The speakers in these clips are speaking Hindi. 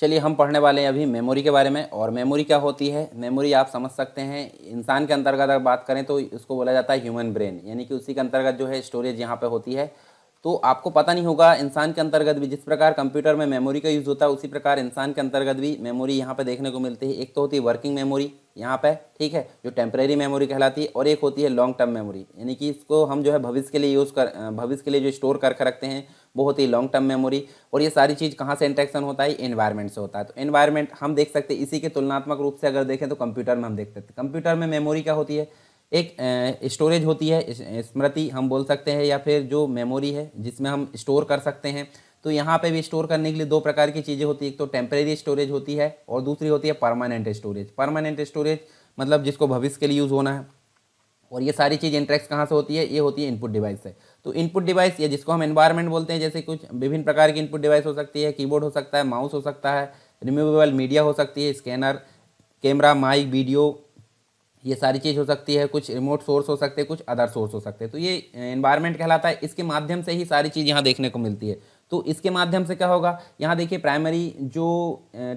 चलिए हम पढ़ने वाले हैं अभी मेमोरी के बारे में और मेमोरी क्या होती है मेमोरी आप समझ सकते हैं इंसान के अंतर्गत अगर बात करें तो उसको बोला जाता है ह्यूमन ब्रेन यानी कि उसी के अंतर्गत जो है स्टोरेज यहाँ पे होती है तो आपको पता नहीं होगा इंसान के अंतर्गत भी जिस प्रकार कंप्यूटर में मेमोरी का यूज़ होता है उसी प्रकार इंसान के अंतर्गत भी मेमोरी यहाँ पर देखने को मिलती है एक तो होती है वर्किंग मेमोरी यहाँ पर ठीक है जो टेम्प्रेरी मेमोरी कहलाती है और एक होती है लॉन्ग टर्म मेमोरी यानी कि इसको हम जो है भविष्य के लिए यूज़ कर भविष्य के लिए जो स्टोर करके रखते हैं बहुत होती है लॉन्ग टर्म मेमोरी और ये सारी चीज़ कहाँ से इंटरेक्शन होता है इन्वायरमेंट से होता है तो इन्वायरमेंट हम देख सकते हैं इसी के तुलनात्मक रूप से अगर देखें तो कंप्यूटर में हम देख सकते हैं कंप्यूटर में मेमोरी क्या होती है एक स्टोरेज होती है स्मृति हम बोल सकते हैं या फिर जो मेमोरी है जिसमें हम स्टोर कर सकते हैं तो यहाँ पे भी स्टोर करने के लिए दो प्रकार की चीज़ें होती है एक तो टेम्परेरी स्टोरेज होती है और दूसरी होती है परमानेंट स्टोरेज परमानेंट स्टोरेज मतलब जिसको भविष्य के लिए यूज़ होना है और ये सारी चीज़ इंटरेक्ट कहाँ से होती है ये होती है इनपुट डिवाइस से तो इनपुट डिवाइस या जिसको हम एनवायरमेंट बोलते हैं जैसे कुछ विभिन्न प्रकार की इनपुट डिवाइस हो सकती है कीबोर्ड हो सकता है माउस हो सकता है रिमूवेबल मीडिया हो सकती है स्कैनर कैमरा माइक वीडियो ये सारी चीज़ हो सकती है कुछ रिमोट सोर्स हो सकते हैं कुछ अदर सोर्स हो सकते हैं तो ये एनवायरमेंट कहलाता है इसके माध्यम से ही सारी चीज़ यहाँ देखने को मिलती है तो इसके माध्यम से क्या होगा यहाँ देखिए प्राइमरी जो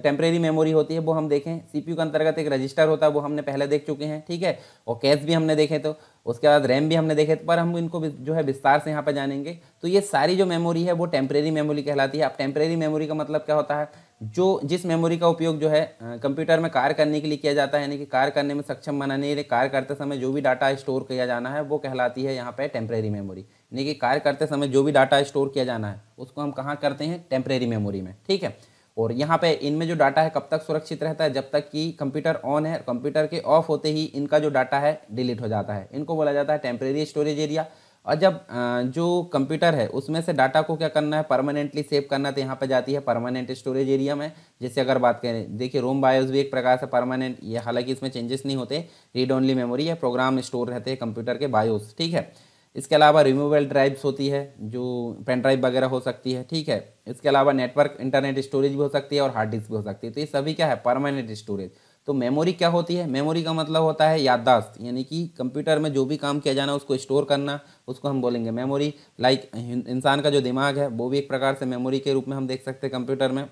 टेम्प्रेरी मेमोरी होती है वो हम देखें सीपीयू के अंतर्गत एक रजिस्टर होता है वो हमने पहले देख चुके हैं ठीक है और कैश भी हमने देखे तो उसके बाद रैम भी हमने देखे तो पर हम इनको जो है विस्तार से यहाँ पर जानेंगे तो ये सारी जो मेमोरी है वो टेम्प्रेरी मेमोरी कहलाती है अब टेम्प्रेरी मेमोरी का मतलब क्या होता है जो जिस मेमोरी का उपयोग जो है कंप्यूटर में कार्य करने के लिए किया जाता है यानी कि कार्य करने में सक्षम बनाने के लिए कार्य करते समय जो भी डाटा स्टोर किया जाना है वो कहलाती है यहाँ पर टेम्प्रेरी मेमोरी यानी कि कार्य करते समय जो भी डाटा स्टोर किया जाना है उसको हम कहाँ करते हैं टेम्प्रेरी मेमोरी में ठीक है और यहाँ पे इनमें जो डाटा है कब तक सुरक्षित रहता है जब तक कि कंप्यूटर ऑन है कंप्यूटर के ऑफ होते ही इनका जो डाटा है डिलीट हो जाता है इनको बोला जाता है टेम्प्रेरी स्टोरेज एरिया और जब जो कंप्यूटर है उसमें से डाटा को क्या करना है परमानेंटली सेव करना है तो यहाँ पर जाती है परमानेंट स्टोरेज एरिया में जैसे अगर बात करें देखिए रोम बायोस भी एक प्रकार से परमानेंट ये हालांकि इसमें चेंजेस नहीं होते रीड ओनली मेमोरी है प्रोग्राम स्टोर रहते हैं कंप्यूटर के बायोस ठीक है इसके अलावा रिमूवेबल ड्राइव्स होती है जो पेन ड्राइव वगैरह हो सकती है ठीक है इसके अलावा नेटवर्क इंटरनेट स्टोरेज भी हो सकती है और हार्ड डिस्क भी हो सकती है तो ये सभी क्या है परमानेंट स्टोरेज तो मेमोरी क्या होती है मेमोरी का मतलब होता है याददाश्त यानी कि कंप्यूटर में जो भी काम किया जाना उसको स्टोर करना उसको हम बोलेंगे मेमोरी लाइक इंसान का जो दिमाग है वो भी एक प्रकार से मेमोरी के रूप में हम देख सकते हैं कंप्यूटर में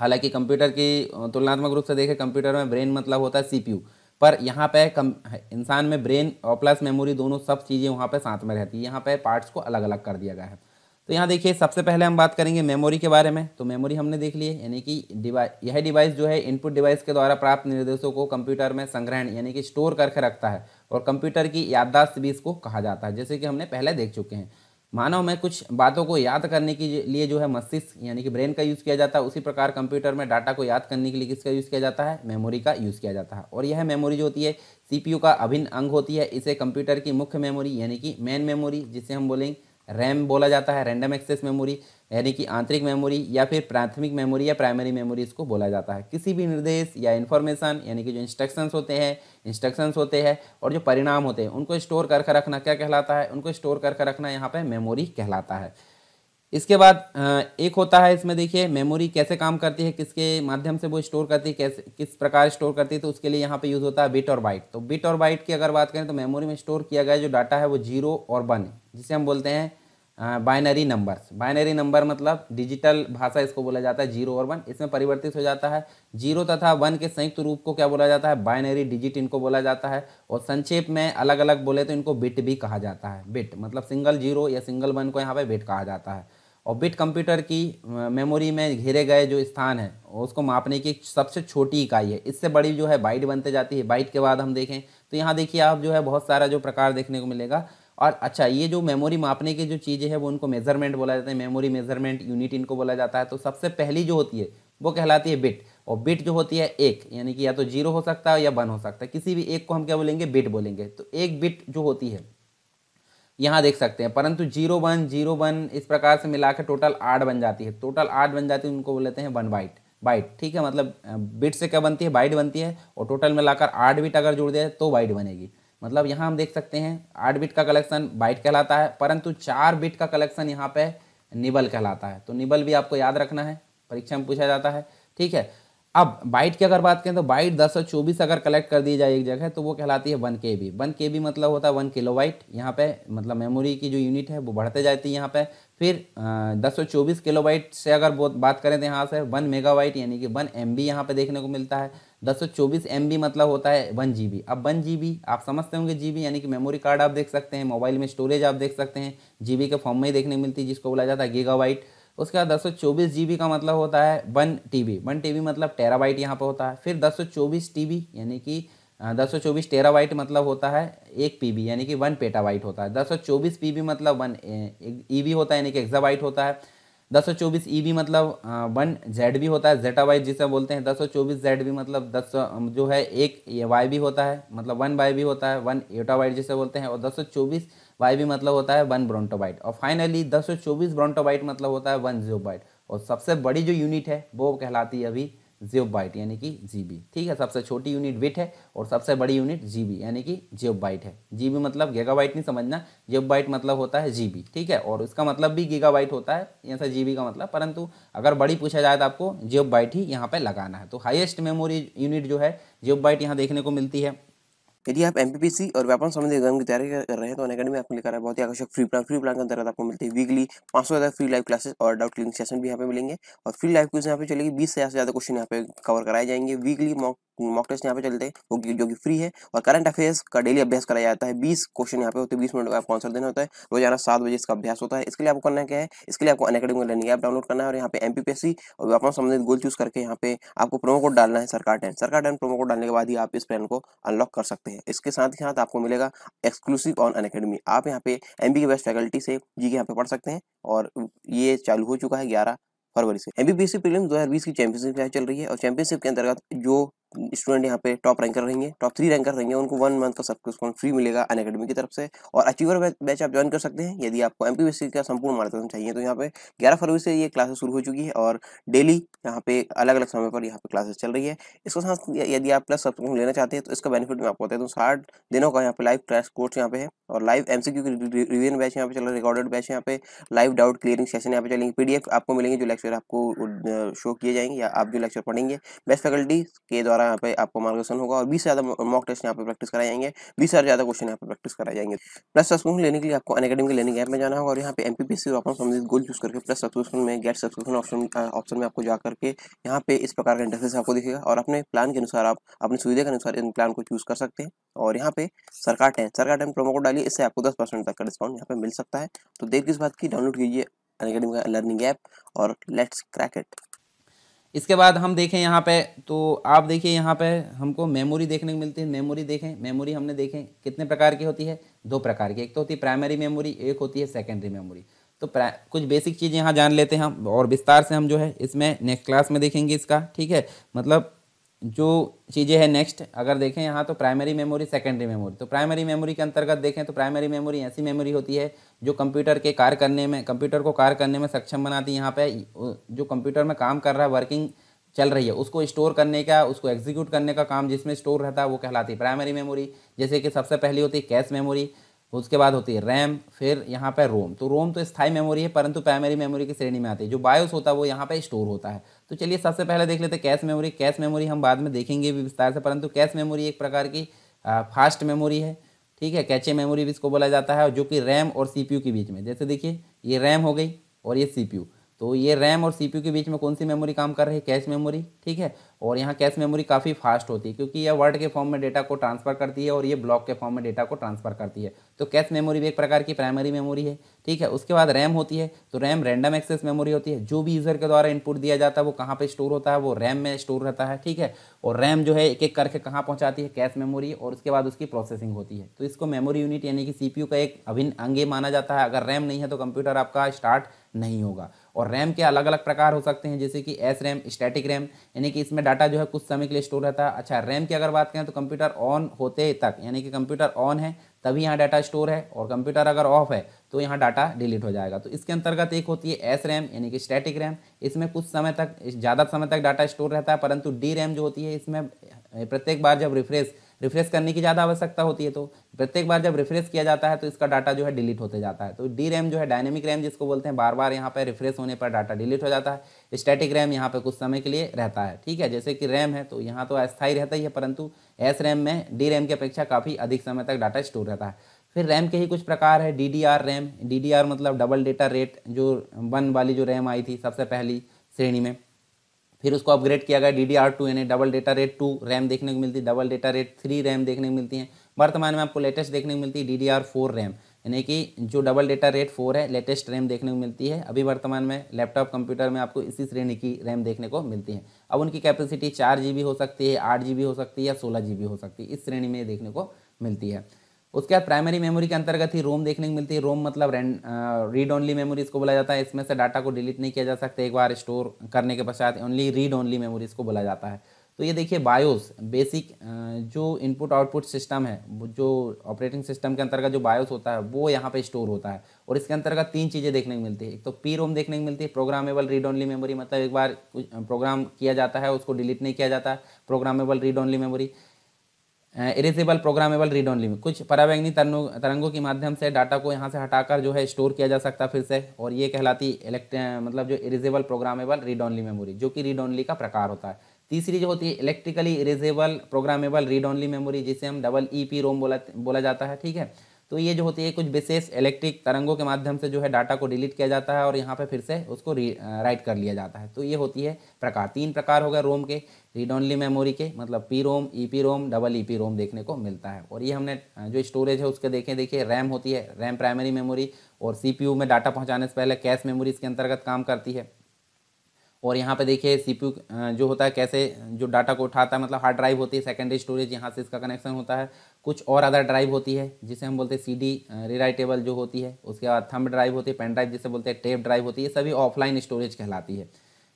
हालांकि कंप्यूटर की तुलनात्मक रूप से देखें कंप्यूटर में ब्रेन मतलब होता है सीपीयू पर यहाँ पे कम इंसान में ब्रेन और प्लस मेमोरी दोनों सब चीज़ें वहाँ पे साथ में रहती है यहाँ पे पार्ट्स को अलग अलग कर दिया गया है तो यहाँ देखिए सबसे पहले हम बात करेंगे मेमोरी के बारे में तो मेमोरी हमने देख ली है यानी कि डिवाइस यह डिवाइस जो है इनपुट डिवाइस के द्वारा प्राप्त निर्देशों को कंप्यूटर में संग्रहण यानी कि स्टोर करके रखता है और कंप्यूटर की याददाश्त भी इसको कहा जाता है जैसे कि हमने पहले देख चुके हैं मानव में कुछ बातों को याद करने के लिए जो है मस्तिष्क यानी कि ब्रेन का यूज़ किया जाता है उसी प्रकार कंप्यूटर में डाटा को याद करने के लिए किसका यूज़ किया जाता है मेमोरी का यूज़ किया जाता है और यह मेमोरी जो होती है सीपीयू का अभिन्न अंग होती है इसे कंप्यूटर की मुख्य मेमोरी यानी कि मेन मेमोरी जिसे हम बोलेंगे रैम बोला जाता है रैंडम एक्सेस मेमोरी यानी कि आंतरिक मेमोरी या फिर प्राथमिक मेमोरी या प्राइमरी मेमोरी इसको बोला जाता है किसी भी निर्देश या इन्फॉर्मेशन यानी कि जो इंस्ट्रक्शंस होते हैं इंस्ट्रक्शंस होते हैं और जो परिणाम होते हैं उनको स्टोर कर कर रखना क्या कहलाता है उनको स्टोर कर कर रखना यहाँ पर मेमोरी कहलाता है इसके बाद एक होता है इसमें देखिए मेमोरी कैसे काम करती है किसके माध्यम से वो स्टोर करती है कैसे किस प्रकार स्टोर करती है तो उसके लिए यहाँ पे यूज़ होता है बिट और बाइट तो बिट और बाइट की अगर बात करें तो मेमोरी में स्टोर किया गया जो डाटा है वो जीरो और वन जिसे हम बोलते हैं बाइनरी नंबर्स बाइनरी नंबर मतलब डिजिटल भाषा इसको बोला जाता है जीरो और वन इसमें परिवर्तित हो जाता है जीरो तथा वन के संयुक्त रूप को क्या बोला जाता है बाइनरी डिजिट इनको बोला जाता है और संक्षेप में अलग अलग बोले तो इनको बिट भी कहा जाता है बिट मतलब सिंगल जीरो या सिंगल वन को यहाँ पर बिट कहा जाता है और बिट कंप्यूटर की मेमोरी में घेरे गए जो स्थान है उसको मापने की सबसे छोटी इकाई है इससे बड़ी जो है बाइट बनते जाती है बाइट के बाद हम देखें तो यहाँ देखिए आप जो है बहुत सारा जो प्रकार देखने को मिलेगा और अच्छा ये जो मेमोरी मापने की जो चीज़ें हैं वो उनको मेजरमेंट बोला जाता है मेमोरी मेजरमेंट यूनिट इनको बोला जाता है तो सबसे पहली जो होती है वो कहलाती है बिट और बिट जो होती है एक यानी कि या तो जीरो हो सकता है या वन हो सकता है किसी भी एक को हम क्या बोलेंगे बिट बोलेंगे तो एक बिट जो होती है यहाँ देख सकते हैं परंतु जीरो वन जीरो वन इस प्रकार से मिला के टोटल आठ बन जाती है टोटल आठ बन जाती है उनको बोलते हैं वन बाइट बाइट ठीक है मतलब बिट से क्या बनती है बाइट बनती है और टोटल मिलाकर आठ बिट अगर जोड़ जाए तो बाइट बनेगी मतलब यहाँ हम देख सकते हैं आठ बिट का कलेक्शन बाइट कहलाता है परंतु चार बिट का कलेक्शन यहाँ पे निबल कहलाता है तो निबल भी आपको याद रखना है परीक्षा में पूछा जाता है ठीक है अब बाइट की अगर बात करें तो बाइट दस सौ चौबीस अगर कलेक्ट कर दी जाए एक जगह तो वो कहलाती है वन के बी वन के बी मतलब होता है वन किलो बाइट यहाँ पे मतलब मेमोरी की जो यूनिट है वो बढ़ते जाती है यहाँ पे फिर दस सौ चौबीस किलो बाइट से अगर बात करें तो यहाँ से वन मेगा बाइट यानी कि वन एम बी यहाँ पे देखने को मिलता है दस सौ चौबीस एम बी मतलब होता है वन जी बी अब वन जी बी आप समझते होंगे जी बी यानी कि मेमोरी कार्ड आप देख सकते हैं मोबाइल में स्टोरेज आप देख सकते हैं जी बी के फॉर्म में ही देखने मिलती है जिसको बोला जाता है वाइट उसके बाद दस सौ चौबीस जी बी का मतलब होता है one T B one T B मतलब टेराबाइट यहाँ पर होता है फिर दस सौ चौबीस टी बी यानी कि दस सौ चौबीस टेराबाइट मतलब होता है एक बी यानी कि वन पेटाबाइट होता है दस सौ चौबीस बी मतलब वन बी e होता है यानी कि एक्जाबाइट होता है दस सौ चौबीस ई e भी मतलब हाँ, वन जेड भी होता है जेटा वाई जिसे बोलते हैं दस सौ चौबीस जेड भी मतलब दस जो है एक वाई भी होता है मतलब वन वाई भी होता है वन एटा वाइट जिसे बोलते हैं और दस सौ चौबीस वाई भी मतलब होता है वन ब्रोंटोबाइट और फाइनली दस सौ चौबीस ब्रोंटोबाइट मतलब होता है वन जीरो बाइट और सबसे बड़ी जो यूनिट है वो कहलाती है अभी जेब बाइट यानी कि जीबी ठीक है सबसे छोटी यूनिट बिट है और सबसे बड़ी यूनिट जीबी यानी कि जेब बाइट है जीबी मतलब गीगाबाइट नहीं समझना जेब बाइट मतलब होता है जीबी ठीक है और इसका मतलब भी गीगाबाइट होता है यहाँ जीबी का मतलब परंतु अगर बड़ी पूछा जाए तो आपको जेब बाइट ही यहाँ पर लगाना है तो हाइएस्ट मेमोरी यूनिट जो है जेब बाइट यहाँ देखने को मिलती है यदि आप एम और व्यापार संबंधी एग्जाम की तैयारी कर रहे हैं तो अकेडमी आपको लेकर है बहुत ही आकर्षक फ्री प्लान फ्री प्लान के अंतर्गत आपको मिलती है वीकली पांच सौ ज्यादा फ्री लाइव क्लासेस और डाउट क्लिनिंग सेशन भी यहाँ पे मिलेंगे और फ्री लाइव क्वेश्चन यहाँ पे चलेगी बीस से ज़्यादा क्वेश्चन यहाँ पे कवर कराए जाएंगे वीकली मॉक मॉक टेस्ट यहाँ पे चलते हैं जो कि फ्री है और करंट अफेयर्स का डेली अभ्यास कराया जाता है बीस क्वेश्चन यहाँ पे होते हैं बीस मिनट का आपको आंसर देना होता है रोजाना सात बजे इसका अभ्यास होता है इसके लिए आपको करना क्या है इसके लिए आपको अनकेडमी लर्निंग ऐप डाउनलोड करना है और यहाँ पे एम और व्यापार संबंधित गोल चूज करके यहाँ पे आपको प्रोमो कोड डालना है सरकार टेन सरकार टेन प्रोमो कोड डालने के बाद ही आप इस प्लान को अनलॉक कर सकते हैं इसके साथ ही साथ आपको मिलेगा एक्सक्लूसिव ऑन अनकेडमी आप यहाँ पे एम के बेस्ट फैकल्टी से जी के यहाँ पे पढ़ सकते हैं और ये चालू हो चुका है ग्यारह फरवरी से एमबीबीएससी प्रीलिम्स 2020 की चैंपियनशिप चल रही है और चैंपियनशिप के अंतर्गत जो स्टूडेंट यहाँ पे टॉप रैंकर रहेंगे टॉप थ्री रैंकर रहेंगे उनको वन मंथ का सबको सब्सक्रिप्शन फ्री मिलेगा अन अकेडमी की तरफ से और अचीवर बैच आप ज्वाइन कर सकते हैं यदि आपको एम का संपूर्ण मार्गदर्शन चाहिए तो यहाँ पे ग्यारह फरवरी से ये क्लासेस शुरू हो चुकी है और डेली यहाँ पे अलग अलग समय पर यहाँ पे क्लासेस चल रही है इसके साथ यदि आप प्लस सब्सक्रिप्शन लेना चाहते हैं तो इसका बेनिफिट मैं आपको बताया दूँ साठ दिनों का यहाँ पे लाइव क्लास कोर्स यहाँ पे है और live M C revision batch यहाँ पे चल रहा है रिकॉर्डेड बैच यहाँ पे लाइव डाउट क्लियरिंग सेशन यहाँ पे चलेंगे पी आपको मिलेंगे जो लेक्चर आपको शो किए जाएंगे या आप जो लेक्चर पढ़ेंगे बेस्ट फैकल्टी के द्वारा हमारा यहाँ पे आपको मार्गदर्शन होगा और बीस से ज़्यादा मॉक टेस्ट यहाँ पे प्रैक्टिस कराए जाएंगे बीस से ज़्यादा क्वेश्चन यहाँ पे प्रैक्टिस कराए जाएंगे प्लस सब्सक्रिप्शन लेने के लिए आपको अकेडमी के लेनिंग ऐप में जाना होगा और यहाँ पे एमपीपीसी पी संबंधित गोल चूज करके प्लस सब्सक्रिप्शन में गेट सब्सक्रिप्शन ऑप्शन ऑप्शन में आपको जाकर के यहाँ पे इस प्रकार का इंटरफेस आपको दिखेगा और अपने प्लान के अनुसार आप अपनी सुविधा के अनुसार इन प्लान को चूज कर सकते हैं और यहाँ पे सरकार टेन सरकार टेन प्रोमो कोड डालिए इससे आपको दस परसेंट तक का डिस्काउंट यहाँ पे मिल सकता है तो देख किस बात की डाउनलोड कीजिए अकेडमी का लर्निंग ऐप और लेट्स क्रैक इट इसके बाद हम देखें यहाँ पे तो आप देखिए यहाँ पे हमको मेमोरी देखने को मिलती है मेमोरी देखें मेमोरी हमने देखें कितने प्रकार की होती है दो प्रकार की एक तो होती है प्राइमरी मेमोरी एक होती है सेकेंडरी मेमोरी तो कुछ बेसिक चीज़ यहाँ जान लेते हैं हम और विस्तार से हम जो है इसमें नेक्स्ट क्लास में देखेंगे इसका ठीक है मतलब जो चीज़ें हैं नेक्स्ट अगर देखें यहाँ तो प्राइमरी मेमोरी सेकेंडरी मेमोरी तो प्राइमरी मेमोरी के अंतर्गत देखें तो प्राइमरी मेमोरी ऐसी मेमोरी होती है जो कंप्यूटर के कार्य करने में कंप्यूटर को कार्य करने में सक्षम बनाती है यहाँ पे जो कंप्यूटर में काम कर रहा है वर्किंग चल रही है उसको स्टोर करने का उसको एग्जीक्यूट करने का काम जिसमें स्टोर रहता है वो कहलाती है प्राइमरी मेमोरी जैसे कि सबसे पहली होती है कैश मेमोरी उसके बाद होती है रैम फिर यहाँ पर रोम तो रोम तो स्थायी मेमोरी है परंतु प्राइमरी मेमोरी की श्रेणी में आती है जो बायोस होता है वो यहाँ पर स्टोर होता है तो चलिए सबसे पहले देख लेते कैश मेमोरी कैश मेमोरी हम बाद में देखेंगे भी विस्तार से परंतु कैश मेमोरी एक प्रकार की फास्ट मेमोरी है ठीक है कैचे मेमोरी भी इसको बोला जाता है जो कि रैम और सीपीयू के बीच में जैसे देखिए ये रैम हो गई और ये सीपीयू तो ये रैम और सीपीयू के बीच में कौन सी मेमोरी काम कर रही है कैश मेमोरी ठीक है और यहाँ कैश मेमोरी काफ़ी फास्ट होती है क्योंकि यह वर्ड के फॉर्म में डेटा को ट्रांसफ़र करती है और ये ब्लॉक के फॉर्म में डेटा को ट्रांसफ़र करती है तो कैश मेमोरी भी एक प्रकार की प्राइमरी मेमोरी है ठीक है उसके बाद रैम होती है तो रैम रैंडम एक्सेस मेमोरी होती है जो भी यूज़र के द्वारा इनपुट दिया जाता है वो कहाँ पर स्टोर होता है वो रैम में स्टोर रहता है ठीक है और रैम जो है एक एक करके कहाँ पहुँचाती है कैश मेमोरी और उसके बाद उसकी प्रोसेसिंग होती है तो इसको मेमोरी यूनिट यानी कि सी का एक अभिन्न अंगे माना जाता है अगर रैम नहीं है तो कंप्यूटर आपका स्टार्ट नहीं होगा और रैम के अलग अलग प्रकार हो सकते हैं जैसे कि एस रैम स्टैटिक रैम यानी कि इसमें डाटा जो है कुछ समय के लिए स्टोर रहता है अच्छा रैम की अगर बात करें तो कंप्यूटर ऑन होते तक यानी कि कंप्यूटर ऑन है तभी यहाँ डाटा स्टोर है और कंप्यूटर अगर ऑफ है तो यहाँ डाटा डिलीट हो जाएगा तो इसके अंतर्गत एक होती है एस रैम यानी कि स्टैटिक रैम इसमें कुछ समय तक ज़्यादा समय तक डाटा स्टोर रहता है परंतु डी रैम जो होती है इसमें प्रत्येक बार जब रिफ्रेश रिफ्रेश करने की ज़्यादा आवश्यकता होती है तो प्रत्येक बार जब रिफ्रेश किया जाता है तो इसका डाटा जो है डिलीट होते जाता है तो डी रैम जो है डायनेमिक रैम जिसको बोलते हैं बार बार यहाँ पर रिफ्रेश होने पर डाटा डिलीट हो जाता है स्टैटिक रैम यहाँ पर कुछ समय के लिए रहता है ठीक है जैसे कि रैम है तो यहाँ तो अस्थायी रहता ही है परंतु एस रैम में डी रैम की अपेक्षा काफ़ी अधिक समय तक डाटा स्टोर रहता है फिर रैम के ही कुछ प्रकार है D D R RAM D D R मतलब डबल डेटा रेट जो वन वाली जो रैम आई थी सबसे पहली श्रेणी में फिर उसको अपग्रेड किया गया डी डी आर टू यानी double data rate two RAM देखने को मिलती है double data rate three RAM देखने को मिलती है वर्तमान में आपको लेटेस्ट देखने को मिलती है D D R four RAM यानी कि जो डबल डेटा रेट फोर है लेटेस्ट रैम देखने को मिलती है अभी वर्तमान में लैपटॉप कंप्यूटर में आपको इसी श्रेणी की रैम देखने को मिलती है अब उनकी कैपेसिटी चार जी बी हो सकती है आठ जी बी हो सकती है या सोलह जी बी हो सकती है इस श्रेणी में देखने को मिलती है उसके बाद प्राइमरी मेमोरी के अंतर्गत ही रोम देखने को मिलती है रोम मतलब रीड ओनली मेमोरी इसको बोला जाता है इसमें से डाटा को डिलीट नहीं किया जा सकता एक बार स्टोर करने के पश्चात ओनली रीड ओनली मेमोरी इसको बोला जाता है तो ये देखिए बायोस बेसिक जो इनपुट आउटपुट सिस्टम है जो ऑपरेटिंग सिस्टम के अंतर्गत जो बायोस होता है वो यहाँ पे स्टोर होता है और इसके अंतर्गत तीन चीज़ें देखने को मिलती है एक तो पी रोम देखने को मिलती है प्रोग्रामेबल रीड ओनली मेमोरी मतलब एक बार कुछ प्रोग्राम किया जाता है उसको डिलीट नहीं किया जाता है programmable read only memory erasable programmable read only में कुछ परावैंगनी तरंगों के माध्यम से डाटा को यहाँ से हटाकर जो है स्टोर किया जा सकता है फिर से और ये कहलाती इलेक्ट मतलब जो erasable programmable read only memory जो कि रीड ऑनली का प्रकार होता है तीसरी जो होती है electrically erasable programmable read only memory जिसे हम डबल ई पी रोम बोला बोला जाता है ठीक है तो ये जो होती है कुछ विशेष इलेक्ट्रिक तरंगों के माध्यम से जो है डाटा को डिलीट किया जाता है और यहाँ पे फिर से उसको राइट कर लिया जाता है तो ये होती है प्रकार तीन प्रकार हो गए रोम के रीड ओनली मेमोरी के मतलब P ROM E e P ROM double E P ROM देखने को मिलता है और ये हमने जो स्टोरेज है उसके देखें देखिए रैम होती है रैम प्राइमरी मेमोरी और सी पी यू में डाटा पहुँचाने से पहले कैश मेमोरी इसके अंतर्गत काम करती है और यहाँ पे देखिए सी पी यू जो होता है कैसे जो डाटा को उठाता है मतलब हार्ड ड्राइव होती है सेकेंडरी स्टोरेज यहाँ से इसका कनेक्शन होता है कुछ और अदर ड्राइव होती है जिसे हम बोलते हैं सी डी रिराइटेबल जो होती है उसके बाद थंब ड्राइव होती है पेन ड्राइव जिसे बोलते हैं टेप ड्राइव होती है सभी ऑफलाइन स्टोरेज कहलाती है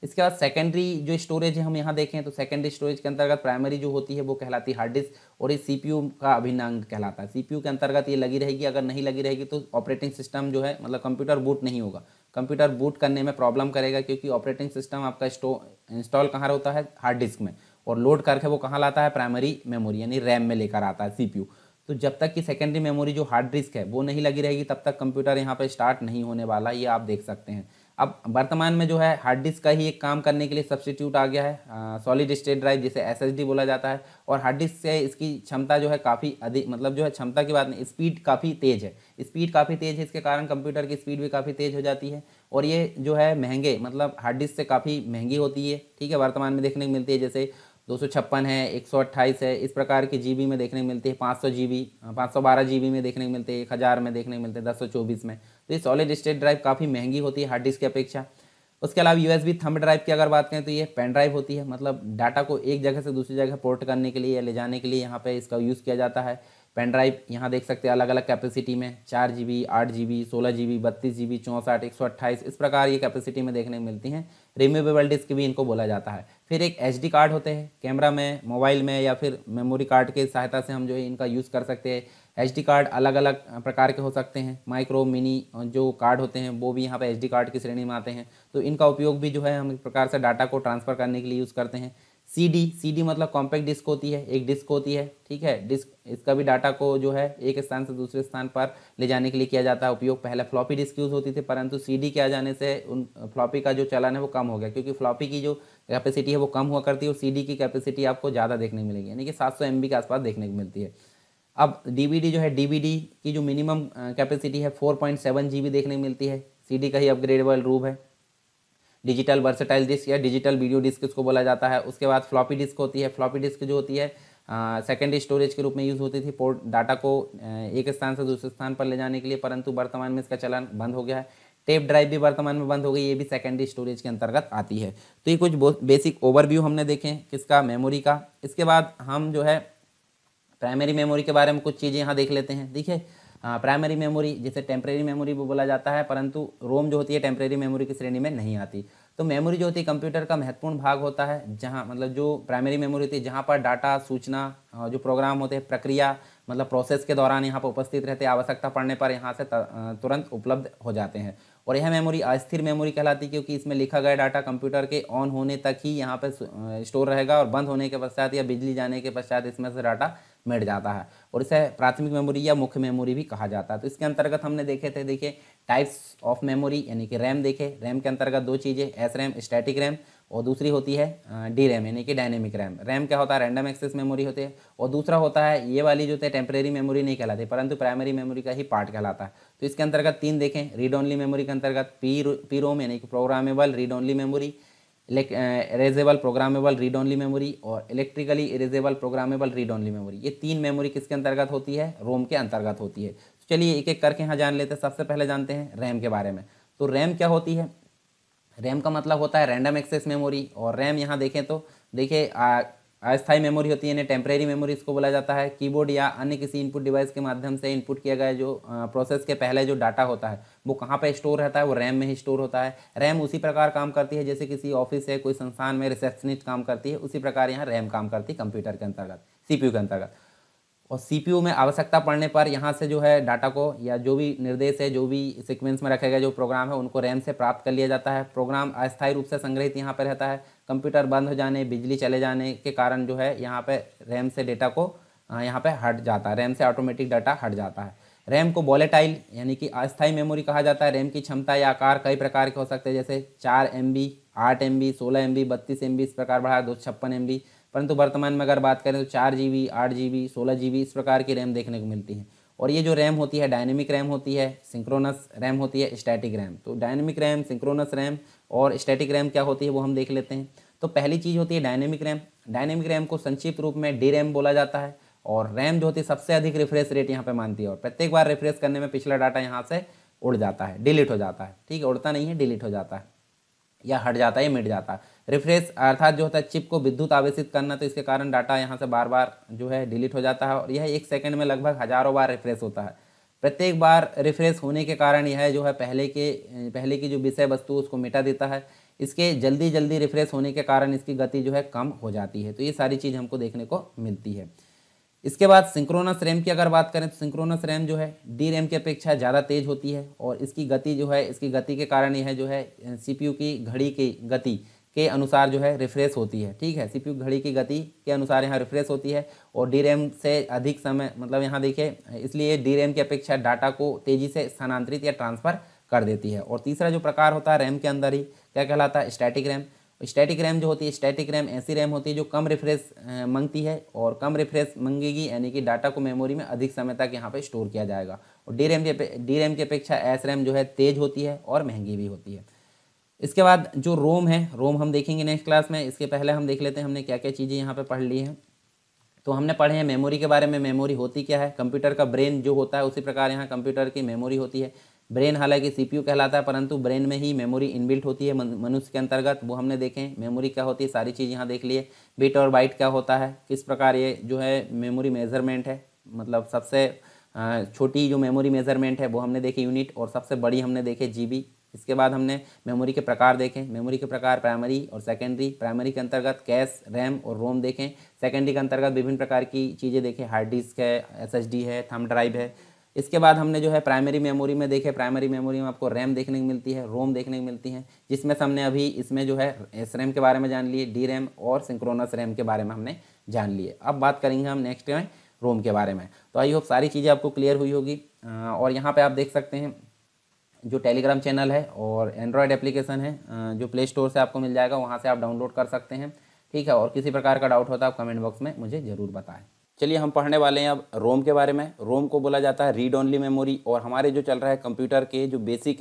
इसके बाद सेकेंडरी जो स्टोरेज है हम यहाँ देखें तो सेकेंडरी स्टोरेज के अंतर्गत प्राइमरी जो होती है वो कहलाती है हार्ड डिस्क और ये यू का अभिन्न कहलाता है यू के अंतर्गत ये लगी रहेगी अगर नहीं लगी रहेगी तो ऑपरेटिंग सिस्टम जो है मतलब कंप्यूटर बूट नहीं होगा कंप्यूटर बूट करने में प्रॉब्लम करेगा क्योंकि ऑपरेटिंग सिस्टम आपका इंस्टॉल कहाँ होता है हार्ड डिस्क में और लोड करके वो कहाँ लाता है प्राइमरी मेमोरी यानी रैम में लेकर आता है सीपीयू तो जब तक कि सेकेंडरी मेमोरी जो हार्ड डिस्क है वो नहीं लगी रहेगी तब तक कंप्यूटर यहाँ पर स्टार्ट नहीं होने वाला ये आप देख सकते हैं अब वर्तमान में जो है हार्ड डिस्क का ही एक काम करने के लिए सब्सटीट्यूट आ गया है सॉलिड स्टेट ड्राइव जिसे एस बोला जाता है और हार्ड डिस्क से इसकी क्षमता जो है काफ़ी अधिक मतलब जो है क्षमता की बात नहीं स्पीड काफ़ी तेज़ है स्पीड काफ़ी तेज़ है इसके कारण कंप्यूटर की स्पीड भी काफ़ी तेज़ हो जाती है और ये जो है महंगे मतलब हार्ड डिस्क से काफ़ी महंगी होती है ठीक है वर्तमान में देखने को मिलती है जैसे दो सौ छप्पन है एक सौ अट्ठाईस है इस प्रकार के जीबी में देखने मिलते मिलती है पाँच सौ जी बी पाँच सौ बारह जीबी में देखने को मिलते हैं एक हज़ार में देखने को मिलते हैं दस सौ चौबीस में तो ये सॉलिड स्टेट ड्राइव काफ़ी महंगी होती है हार्ड डिस्क की अपेक्षा उसके अलावा यूएसबी थंब ड्राइव की अगर बात करें तो ये पेन ड्राइव होती है मतलब डाटा को एक जगह से दूसरी जगह पोर्ट करने के लिए या ले जाने के लिए यहाँ पे इसका यूज़ किया जाता है पेन ड्राइव यहाँ देख सकते हैं अलग अलग कैपेसिटी में चार जी बी आठ जी बी सोलह जी बी बत्तीस जी बी चौंसठ एक सौ अट्ठाईस इस प्रकार ये कैपेसिटी में देखने मिलती हैं रिमूवेबल डिस्क भी इनको बोला जाता है फिर एक एच डी कार्ड होते हैं कैमरा में मोबाइल में या फिर मेमोरी कार्ड की सहायता से हम जो है इनका यूज़ कर सकते हैं एच डी कार्ड अलग अलग प्रकार के हो सकते हैं माइक्रो मिनी जो कार्ड होते हैं वो भी यहाँ पर एच डी कार्ड की श्रेणी में आते हैं तो इनका उपयोग भी जो है हम एक प्रकार से डाटा को ट्रांसफ़र करने के लिए यूज़ करते हैं सी डी सी डी मतलब कॉम्पैक्ट डिस्क होती है एक डिस्क होती है ठीक है डिस्क इसका भी डाटा को जो है एक स्थान से दूसरे स्थान पर ले जाने के लिए किया जाता है उपयोग पहले फ्लॉपी डिस्क यूज़ होती थी परंतु सी डी के आ जाने से उन फ्लॉपी का जो चलन है वो कम हो गया क्योंकि फ्लॉपी की जो कैपेसिटी है वो कम हुआ करती है और सी डी की कैपेसिटी आपको ज़्यादा देखने को मिलेगी यानी कि सात सौ एम बी के आसपास देखने को मिलती है अब डी जो है डी की जो मिनिमम कैपेसिटी है four point seven G B देखने को मिलती है सी डी का ही अपग्रेडेबल रूप है डिजिटल वर्सेटाइल डिस्क या डिजिटल वीडियो डिस्क इसको बोला जाता है उसके बाद फ्लॉपी डिस्क होती है फ्लॉपी डिस्क जो होती है सेकेंडरी स्टोरेज के रूप में यूज़ होती थी पोर्ट डाटा को एक स्थान से दूसरे स्थान पर ले जाने के लिए परंतु वर्तमान में इसका चलन बंद हो गया है टेप ड्राइव भी वर्तमान में बंद हो गई ये भी सेकेंडरी स्टोरेज के अंतर्गत आती है तो ये कुछ बेसिक ओवरव्यू हमने देखें किसका मेमोरी का इसके बाद हम जो है प्राइमरी मेमोरी के बारे में कुछ चीज़ें यहाँ देख लेते हैं देखिए प्राइमरी हाँ, मेमोरी जिसे टेम्प्रेरी मेमोरी भी बोला जाता है परंतु रोम जो होती है टेम्प्रेरी मेमोरी की श्रेणी में नहीं आती तो मेमोरी जो होती है कंप्यूटर का महत्वपूर्ण भाग होता है जहाँ मतलब जो प्राइमरी मेमोरी होती है जहाँ पर डाटा सूचना जो प्रोग्राम होते हैं प्रक्रिया मतलब प्रोसेस के दौरान यहाँ पर उपस्थित रहते आवश्यकता पड़ने पर यहाँ से तुरंत उपलब्ध हो जाते हैं और यह मेमोरी अस्थिर मेमोरी कहलाती है क्योंकि इसमें लिखा गया डाटा कंप्यूटर के ऑन होने तक ही यहाँ पर स्टोर रहेगा और बंद होने के पश्चात या बिजली जाने के पश्चात इसमें से डाटा मिट जाता है और इसे प्राथमिक मेमोरी या मुख्य मेमोरी भी कहा जाता है तो इसके अंतर्गत हमने देखे थे देखिए टाइप्स ऑफ मेमोरी यानी कि रैम देखे रैम के अंतर्गत दो चीज़ें एस रैम स्टैटिक रैम और दूसरी होती है डी रैम यानी कि डायनेमिक रैम रैम क्या होता है रैंडम एक्सेस मेमोरी होती है और दूसरा होता है ये वाली जो है टेम्प्रेरी मेमोरी नहीं कहलाती परंतु प्राइमरी मेमोरी का ही पार्ट कहलाता है तो इसके अंतर्गत तीन देखें रीड ओनली मेमोरी के अंतर्गत पी पी रोम यानी कि programmable read only memory erasable programmable read only memory और electrically erasable programmable read only memory ये तीन मेमोरी किसके अंतर्गत होती है रोम के अंतर्गत होती है तो चलिए एक एक करके यहाँ जान लेते हैं सबसे पहले जानते हैं रैम के बारे में तो रैम क्या होती है रैम का मतलब होता है रैंडम एक्सेस मेमोरी और रैम यहाँ देखें तो देखिए अस्थायी मेमोरी होती है यानी टेम्प्रेरी मेमोरी इसको बोला जाता है कीबोर्ड या अन्य किसी इनपुट डिवाइस के माध्यम से इनपुट किया गया जो प्रोसेस के पहले जो डाटा होता है वो कहाँ पे स्टोर रहता है वो रैम में ही स्टोर होता है रैम उसी प्रकार काम करती है जैसे किसी ऑफिस है कोई संस्थान में रिसेप्शनिस्ट काम करती है उसी प्रकार यहाँ रैम काम करती है कंप्यूटर के अंतर्गत सी के अंतर्गत और सीपीयू में आवश्यकता पड़ने पर यहाँ से जो है डाटा को या जो भी निर्देश है जो भी सीक्वेंस में रखे गए जो प्रोग्राम है उनको रैम से प्राप्त कर लिया जाता है प्रोग्राम अस्थायी रूप से संग्रहित यहाँ पर रहता है कंप्यूटर बंद हो जाने बिजली चले जाने के कारण जो है यहाँ पर रैम से डेटा को यहाँ पर हट जाता है रैम से ऑटोमेटिक डाटा हट जाता है रैम को वॉलेटाइल यानी कि अस्थायी मेमोरी कहा जाता है रैम की क्षमता या आकार कई प्रकार के हो सकते हैं जैसे चार एम बी आठ एम बी सोलह एम बी बत्तीस एम बी इस प्रकार बढ़ा दो छप्पन एम बी परंतु वर्तमान में अगर बात करें तो चार जी बी आठ जी बी सोलह जी बी इस प्रकार की रैम देखने को मिलती है और ये जो रैम होती है डायनेमिक रैम होती है सिंक्रोनस रैम होती है स्टैटिक रैम तो डायनेमिक रैम सिंक्रोनस रैम और स्टैटिक रैम क्या होती है वो हम देख लेते हैं तो पहली चीज़ होती है डायनेमिक रैम डायनेमिक रैम को संक्षिप्त रूप में डी रैम बोला जाता है और रैम जो होती है सबसे अधिक रिफ्रेश रेट यहाँ पे मानती है और प्रत्येक बार रिफ्रेश करने में पिछला डाटा यहाँ से उड़ जाता है डिलीट हो जाता है ठीक है उड़ता नहीं है डिलीट हो जाता है या हट जाता है या मिट जाता है रिफ्रेश अर्थात जो होता है चिप को विद्युत आवेशित करना तो इसके कारण डाटा यहाँ से बार बार जो है डिलीट हो जाता है और यह एक सेकेंड में लगभग हज़ारों बार रिफ्रेश होता है प्रत्येक बार रिफ्रेश होने के कारण यह जो है पहले के पहले की जो विषय वस्तु उसको मिटा देता है इसके जल्दी जल्दी रिफ्रेश होने के कारण इसकी गति जो है कम हो जाती है तो ये सारी चीज़ हमको देखने को मिलती है इसके बाद सिंक्रोनस रैम की अगर बात करें तो सिंक्रोनस रैम जो है डी रैम की अपेक्षा ज़्यादा तेज़ होती है और इसकी गति जो है इसकी गति के कारण यह जो है सी की घड़ी की गति के अनुसार जो है रिफ्रेश होती है ठीक है सीपीयू घड़ी की गति के अनुसार यहाँ रिफ्रेश होती है और डी से अधिक समय मतलब यहाँ देखिए इसलिए डी रैम की अपेक्षा डाटा को तेज़ी से स्थानांतरित या ट्रांसफ़र कर देती है और तीसरा जो प्रकार होता है रैम के अंदर ही क्या कहलाता है स्टैटिक रैम स्टैटिक रैम जो होती है स्टैटिक रैम ऐसी रैम होती है जो कम रिफ्रेश मांगती है और कम रिफ्रेश मांगेगी यानी कि डाटा को मेमोरी में अधिक समय तक यहाँ पर स्टोर किया जाएगा और डी रैम की डी रैम की अपेक्षा एस रैम जो है तेज़ होती है और महंगी भी होती है इसके बाद जो रोम है रोम हम देखेंगे नेक्स्ट क्लास में इसके पहले हम देख लेते हैं हमने क्या क्या चीज़ें यहाँ पर पढ़ ली हैं तो हमने पढ़े हैं मेमोरी के बारे में मेमोरी होती क्या है कंप्यूटर का ब्रेन जो होता है उसी प्रकार यहाँ कंप्यूटर की मेमोरी होती है ब्रेन हालांकि सीपीयू कहलाता है परंतु ब्रेन में ही मेमोरी इनबिल्ट होती है मनुष्य के अंतर्गत वो हमने देखे मेमोरी क्या होती है सारी चीज़ यहाँ देख लिए बिट और बाइट क्या होता है किस प्रकार ये जो है मेमोरी मेजरमेंट है मतलब सबसे छोटी जो मेमोरी मेजरमेंट है वो हमने देखी यूनिट और सबसे बड़ी हमने देखे जी इसके बाद हमने मेमोरी के प्रकार देखें मेमोरी के प्रकार प्राइमरी और सेकेंडरी प्राइमरी के अंतर्गत कैश रैम और रोम देखें सेकेंडरी के अंतर्गत विभिन्न प्रकार की चीज़ें देखें हार्ड डिस्क है डी है थम ड्राइव है इसके बाद हमने जो है प्राइमरी मेमोरी में देखे प्राइमरी मेमोरी में आपको रैम देखने को मिलती है रोम देखने को मिलती है जिसमें से हमने अभी इसमें जो है एस रैम के बारे में जान लिए डी रैम और सिंक्रोनस रैम के बारे में हमने जान लिए अब बात करेंगे हम नेक्स्ट में रोम के बारे में तो आई होप सारी चीज़ें आपको क्लियर हुई होगी और यहाँ पर आप देख सकते हैं जो टेलीग्राम चैनल है और एंड्रॉयड एप्लीकेशन है जो प्ले स्टोर से आपको मिल जाएगा वहाँ से आप डाउनलोड कर सकते हैं ठीक है और किसी प्रकार का डाउट होता है आप कमेंट बॉक्स में मुझे ज़रूर बताएं चलिए हम पढ़ने वाले हैं अब रोम के बारे में रोम को बोला जाता है रीड ओनली मेमोरी और हमारे जो चल रहा है कंप्यूटर के जो बेसिक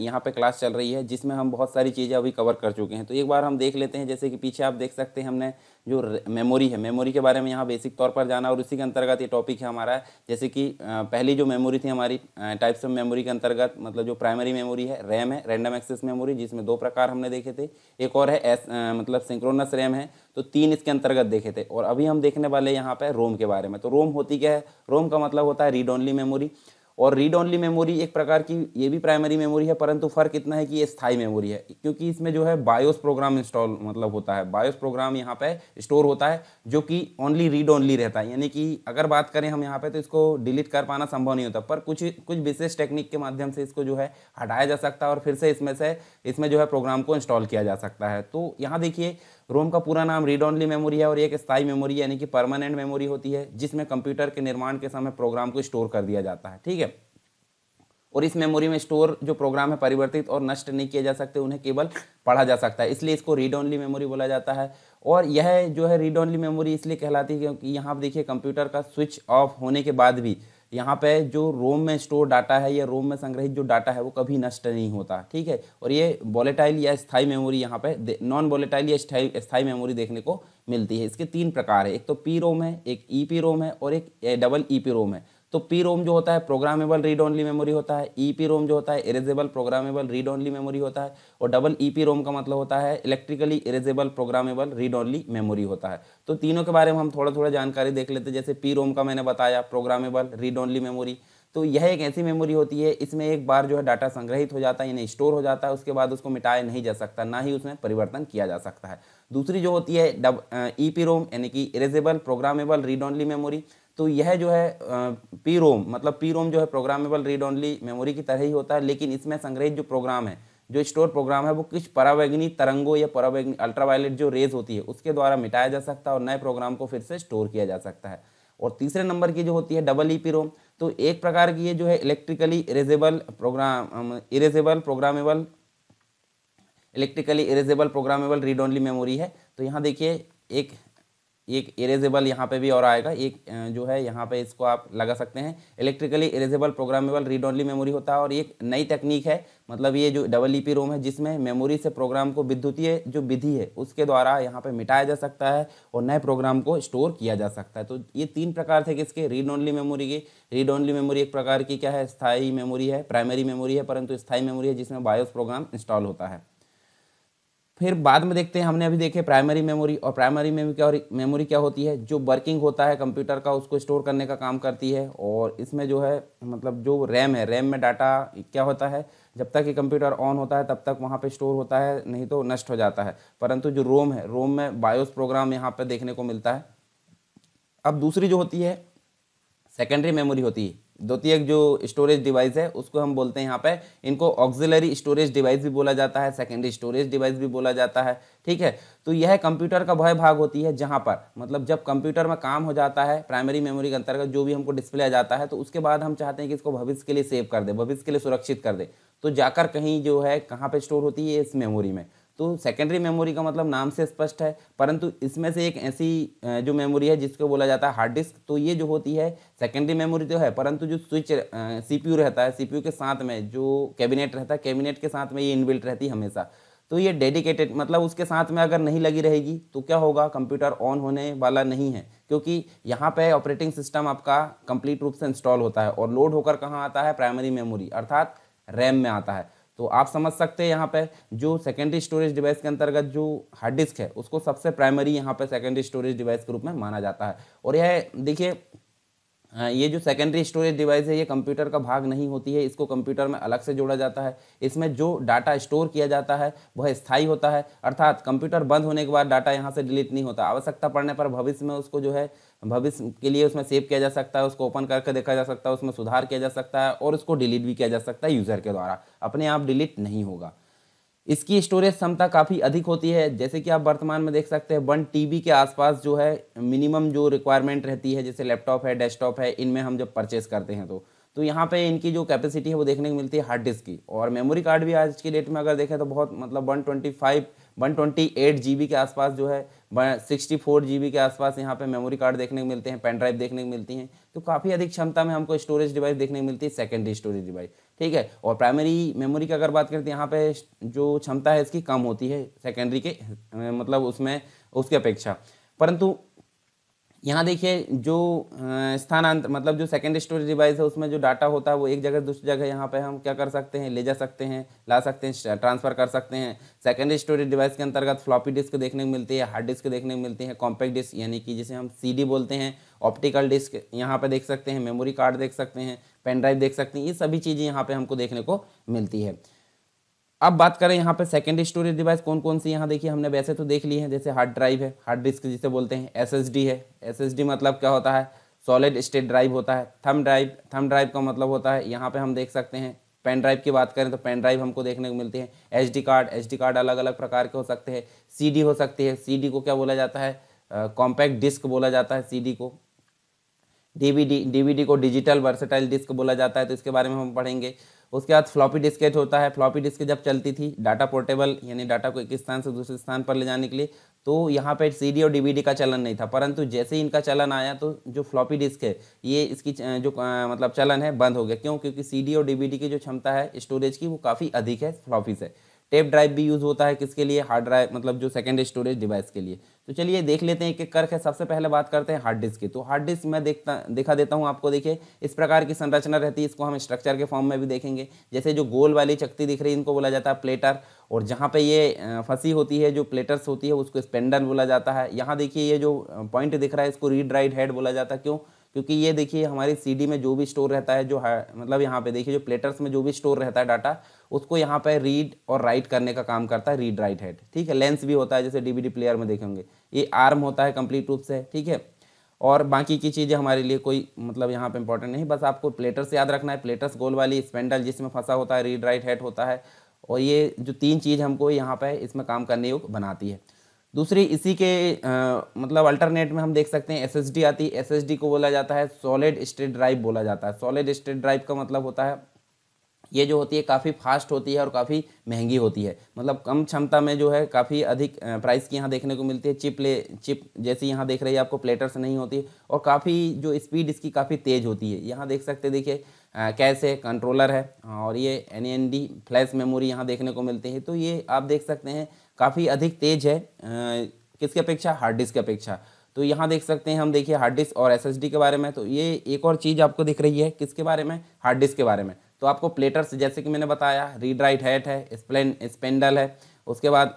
यहाँ पे क्लास चल रही है जिसमें हम बहुत सारी चीज़ें अभी कवर कर चुके हैं तो एक बार हम देख लेते हैं जैसे कि पीछे आप देख सकते हैं हमने जो मेमोरी है मेमोरी के बारे में यहाँ बेसिक तौर पर जाना और उसी के अंतर्गत ये टॉपिक है हमारा जैसे कि पहली जो मेमोरी थी हमारी टाइप्स ऑफ मेमोरी के अंतर्गत मतलब जो प्राइमरी मेमोरी है रैम है रैंडम एक्सेस मेमोरी जिसमें दो प्रकार हमने देखे थे एक और है एस मतलब सिंक्रोनस रैम है तो तीन इसके अंतर्गत देखे थे और अभी हम देखने वाले यहाँ पर रोम के बारे में तो रोम होती क्या है रोम का मतलब होता है रीड ओनली मेमोरी और रीड ओनली मेमोरी एक प्रकार की ये भी प्राइमरी मेमोरी है परंतु फ़र्क इतना है कि ये स्थाई मेमोरी है क्योंकि इसमें जो है बायोस प्रोग्राम इंस्टॉल मतलब होता है बायोस प्रोग्राम यहाँ पे स्टोर होता है जो कि ओनली रीड ओनली रहता है यानी कि अगर बात करें हम यहाँ पे तो इसको डिलीट कर पाना संभव नहीं होता पर कुछ कुछ विशेष टेक्निक के माध्यम से इसको जो है हटाया जा सकता है और फिर से इसमें से इसमें जो है प्रोग्राम को इंस्टॉल किया जा सकता है तो यहाँ देखिए रोम का पूरा नाम रीड ऑनली मेमोरी है और एक स्थायी मेमोरी यानी कि परमानेंट मेमोरी होती है जिसमें कंप्यूटर के निर्माण के समय प्रोग्राम को स्टोर कर दिया जाता है ठीक है और इस मेमोरी में स्टोर जो प्रोग्राम है परिवर्तित और नष्ट नहीं किए जा सकते उन्हें केवल पढ़ा जा सकता है इसलिए इसको रीड ऑनली मेमोरी बोला जाता है और यह जो है रीड ऑनली मेमोरी इसलिए कहलाती है क्योंकि यहाँ पर देखिए कंप्यूटर का स्विच ऑफ होने के बाद भी यहाँ पे जो रोम में स्टोर डाटा है या रोम में संग्रहित जो डाटा है वो कभी नष्ट नहीं होता ठीक है और ये वॉलेटाइल या स्थाई मेमोरी यहाँ पे नॉन वॉलेटाइल या स्थाई स्थाई मेमोरी देखने को मिलती है इसके तीन प्रकार तो है एक तो पी रोम है एक ई पी रोम है और एक डबल ई पी रोम है तो पी रोम जो होता है प्रोग्रामेबल रीड ओनली मेमोरी होता है ई पी रोम जो होता है erasable programmable read only memory होता है और डबल ई पी रोम का मतलब होता है electrically erasable programmable read only memory होता है तो तीनों के बारे में हम थोड़ा थोड़ा जानकारी देख लेते हैं जैसे पी रोम का मैंने बताया प्रोग्रामेबल रीड ओनली मेमोरी तो यह एक ऐसी मेमोरी होती है इसमें एक बार जो है डाटा संग्रहित हो जाता है यानी स्टोर हो जाता है उसके बाद उसको मिटाया नहीं जा सकता ना ही उसमें परिवर्तन किया जा सकता है दूसरी जो होती है डब ई पी रोम यानी कि erasable programmable read only memory तो यह जो है पी रोम मतलब पी रोम जो है प्रोग्रामेबल रीड ओनली मेमोरी की तरह ही होता है लेकिन इसमें संग्रहित जो प्रोग्राम है जो स्टोर प्रोग्राम है वो किस परावैग्नी तरंगों या परावैग्नी अल्ट्रावायलेट जो रेज होती है उसके द्वारा मिटाया जा सकता है और नए प्रोग्राम को फिर से स्टोर किया जा सकता है और तीसरे नंबर की जो होती है डबल ई पी रोम तो एक प्रकार की ये जो है electrically erasable program erasable programmable electrically erasable programmable read only memory है तो यहाँ देखिए एक एक इरेजेबल यहाँ पे भी और आएगा एक जो है यहाँ पे इसको आप लगा सकते हैं electrically erasable programmable read only memory होता है और एक नई तकनीक है मतलब ये जो डबल ई रोम है जिसमें मेमोरी से प्रोग्राम को विद्युतीय जो विधि है उसके द्वारा यहाँ पे मिटाया जा सकता है और नए प्रोग्राम को स्टोर किया जा सकता है तो ये तीन प्रकार थे किसके रीड ओनली मेमोरी की रीड ओनली मेमोरी एक प्रकार की क्या है स्थायी मेमोरी है प्राइमरी मेमोरी है परंतु स्थायी मेमोरी है जिसमें बायोस प्रोग्राम इंस्टॉल होता है फिर बाद में देखते हैं हमने अभी देखे प्राइमरी मेमोरी और प्राइमरी मेमोरी क्या मेमोरी क्या होती है जो वर्किंग होता है कंप्यूटर का उसको स्टोर करने का काम करती है और इसमें जो है मतलब जो रैम है रैम में डाटा क्या होता है जब तक ये कंप्यूटर ऑन होता है तब तक वहाँ पे स्टोर होता है नहीं तो नष्ट हो जाता है परंतु जो रोम है रोम में बायोस प्रोग्राम यहाँ पर देखने को मिलता है अब दूसरी जो होती है सेकेंडरी मेमोरी होती है द्वितीय जो स्टोरेज डिवाइस है उसको हम बोलते हैं यहाँ पे इनको ऑक्सिलरी स्टोरेज डिवाइस भी बोला जाता है सेकेंडरी स्टोरेज डिवाइस भी बोला जाता है ठीक है तो यह कंप्यूटर का वह भाग होती है जहाँ पर मतलब जब कंप्यूटर में काम हो जाता है प्राइमरी मेमोरी के अंतर्गत जो भी हमको डिस्प्ले आ जाता है तो उसके बाद हम चाहते हैं कि इसको भविष्य के लिए सेव कर दे भविष्य के लिए सुरक्षित कर दे तो जाकर कहीं जो है कहाँ पर स्टोर होती है इस मेमोरी में तो सेकेंडरी मेमोरी का मतलब नाम से स्पष्ट है परंतु इसमें से एक ऐसी जो मेमोरी है जिसको बोला जाता है हार्ड डिस्क तो ये जो होती है सेकेंडरी मेमोरी तो है परंतु जो स्विच सीपीयू रहता है सीपीयू के साथ में जो कैबिनेट रहता है कैबिनेट के साथ में ये इनबिल्ट रहती है हमेशा तो ये डेडिकेटेड मतलब उसके साथ में अगर नहीं लगी रहेगी तो क्या होगा कंप्यूटर ऑन होने वाला नहीं है क्योंकि यहाँ पे ऑपरेटिंग सिस्टम आपका कंप्लीट रूप से इंस्टॉल होता है और लोड होकर कहाँ आता है प्राइमरी मेमोरी अर्थात रैम में आता है तो आप समझ सकते हैं यहाँ पे जो सेकेंडरी स्टोरेज डिवाइस के अंतर्गत जो हार्ड डिस्क है उसको सबसे प्राइमरी यहाँ पे सेकेंडरी स्टोरेज डिवाइस के रूप में माना जाता है और यह देखिए हाँ, ये जो सेकेंडरी स्टोरेज डिवाइस है ये कंप्यूटर का भाग नहीं होती है इसको कंप्यूटर में अलग से जोड़ा जाता है इसमें जो डाटा स्टोर किया जाता है वह स्थायी होता है अर्थात कंप्यूटर बंद होने के बाद डाटा यहाँ से डिलीट नहीं होता आवश्यकता पड़ने पर भविष्य में उसको जो है भविष्य के लिए उसमें सेव किया जा सकता है उसको ओपन करके देखा जा सकता है उसमें सुधार किया जा सकता है और उसको डिलीट भी किया जा सकता है यूज़र के द्वारा अपने आप डिलीट नहीं होगा इसकी स्टोरेज क्षमता काफ़ी अधिक होती है जैसे कि आप वर्तमान में देख सकते हैं वन टी के आसपास जो है मिनिमम जो रिक्वायरमेंट रहती है जैसे लैपटॉप है डेस्कटॉप है इनमें हम जब परचेस करते हैं तो तो यहाँ पे इनकी जो कैपेसिटी है वो देखने को मिलती है हार्ड डिस्क की और मेमोरी कार्ड भी आज के डेट में अगर देखें तो बहुत मतलब one five one twenty eight G B के आसपास जो है सिक्सटी फोर जी बी के आसपास यहाँ पे मेमोरी कार्ड देखने को मिलते हैं पेन ड्राइव देखने को मिलती हैं तो काफ़ी अधिक क्षमता में हमको स्टोरेज डिवाइस देखने को मिलती है सेकेंडरी स्टोरेज डिवाइस ठीक है और प्राइमरी मेमोरी की अगर बात करते हैं तो यहाँ पे जो क्षमता है इसकी कम होती है सेकेंडरी के मतलब उसमें उसकी अपेक्षा परंतु यहाँ देखिए जो स्थानांतर मतलब जो सेकेंड स्टोरेज डिवाइस है उसमें जो डाटा होता है वो एक जगह दूसरी जगह यहाँ पे हम क्या कर सकते हैं ले जा सकते हैं ला सकते हैं ट्रांसफ़र कर सकते हैं सेकेंड स्टोरेज डिवाइस के अंतर्गत फ्लॉपी डिस्क देखने को मिलती है हार्ड डिस्क देखने को मिलती है कॉम्पैक्ट डिस्क यानी कि जिसे हम सी बोलते हैं ऑप्टिकल डिस्क यहाँ पर देख सकते हैं मेमोरी कार्ड देख सकते हैं पेन ड्राइव देख सकते हैं ये सभी चीज़ें यहाँ पर हमको देखने को मिलती है अब बात करें यहाँ पे सेकेंड स्टोरेज डिवाइस कौन कौन सी यहाँ देखिए हमने वैसे तो देख ली है जैसे हार्ड ड्राइव है हार्ड डिस्क जिसे बोलते हैं एस है एस मतलब क्या होता है सॉलिड स्टेट ड्राइव होता है थम ड्राइव थम ड्राइव का मतलब होता है यहाँ पे हम देख सकते हैं पेन ड्राइव की बात करें तो पेन ड्राइव हमको देखने को मिलती है एच कार्ड एच कार्ड अलग अलग प्रकार के हो सकते हैं सी हो सकती है सी को क्या बोला जाता है कॉम्पैक्ट डिस्क बोला जाता है सी को डीवीडी डीवीडी को डिजिटल वर्सेटाइल डिस्क बोला जाता है तो इसके बारे में हम पढ़ेंगे उसके बाद फ्लॉपी डिस्केट होता है फ्लॉपी डिस्क जब चलती थी डाटा पोर्टेबल यानी डाटा को एक स्थान से दूसरे स्थान पर ले जाने के लिए तो यहाँ पे डी और डी का चलन नहीं था परंतु जैसे ही इनका चलन आया तो जो फ्लॉपी डिस्क है ये इसकी जो मतलब चलन है बंद हो गया क्यों क्योंकि डी और डी की जो क्षमता है स्टोरेज की वो काफ़ी अधिक है फ्लॉपी से टेप ड्राइव भी यूज़ होता है किसके लिए हार्ड ड्राइव मतलब जो सेकेंड स्टोरेज डिवाइस के लिए तो चलिए देख लेते हैं एक एक है सबसे पहले बात करते हैं हार्ड डिस्क की तो हार्ड डिस्क मैं देखता दिखा देता हूँ आपको देखिए इस प्रकार की संरचना रहती है इसको हम स्ट्रक्चर के फॉर्म में भी देखेंगे जैसे जो गोल वाली चक्ति दिख रही है इनको बोला जाता है प्लेटर और जहाँ पे ये फंसी होती है जो प्लेटर्स होती है उसको स्पेंडल बोला जाता है यहाँ देखिए ये जो पॉइंट दिख रहा है इसको रीड हेड बोला जाता है क्यों क्योंकि ये देखिए हमारी सीडी में जो भी स्टोर रहता है जो है मतलब यहाँ पे देखिए जो प्लेटर्स में जो भी स्टोर रहता है डाटा उसको यहाँ पर रीड और राइट करने का काम करता है रीड राइट हेड ठीक है लेंस भी होता है जैसे डीवीडी प्लेयर में देखेंगे ये आर्म होता है कंप्लीट रूप से ठीक है और बाकी की चीज़ें हमारे लिए कोई मतलब यहाँ पे इंपॉर्टेंट नहीं बस आपको प्लेटर्स याद रखना है प्लेटर्स गोल वाली स्पेंडल जिसमें फंसा होता है रीड राइट हेड होता है और ये जो तीन चीज़ हमको यहाँ पर इसमें काम करने योग बनाती है दूसरी इसी के आ, मतलब अल्टरनेट में हम देख सकते हैं एस आती है एस को बोला जाता है सॉलिड स्टेट ड्राइव बोला जाता है सॉलिड स्टेट ड्राइव का मतलब होता है ये जो होती है काफ़ी फास्ट होती है और काफ़ी महंगी होती है मतलब कम क्षमता में जो है काफ़ी अधिक प्राइस की यहाँ देखने को मिलती है चिप ले चिप जैसी यहाँ देख रही है आपको प्लेटर्स नहीं होती और काफ़ी जो स्पीड इसकी काफ़ी तेज़ होती है यहाँ देख सकते देखिए कैश है कंट्रोलर है और ये N N D flash memory यहाँ देखने को मिलती है तो ये आप देख सकते हैं काफ़ी अधिक तेज है किसके अपेक्षा हार्ड डिस्क की अपेक्षा तो यहाँ देख सकते हैं हम देखिए हार्ड डिस्क और एसएसडी के बारे में तो ये एक और चीज़ आपको दिख रही है किसके बारे में हार्ड डिस्क के बारे में तो आपको प्लेटर्स जैसे कि मैंने बताया रीड राइट हैट है स्प्लेन स्पेंडल है उसके बाद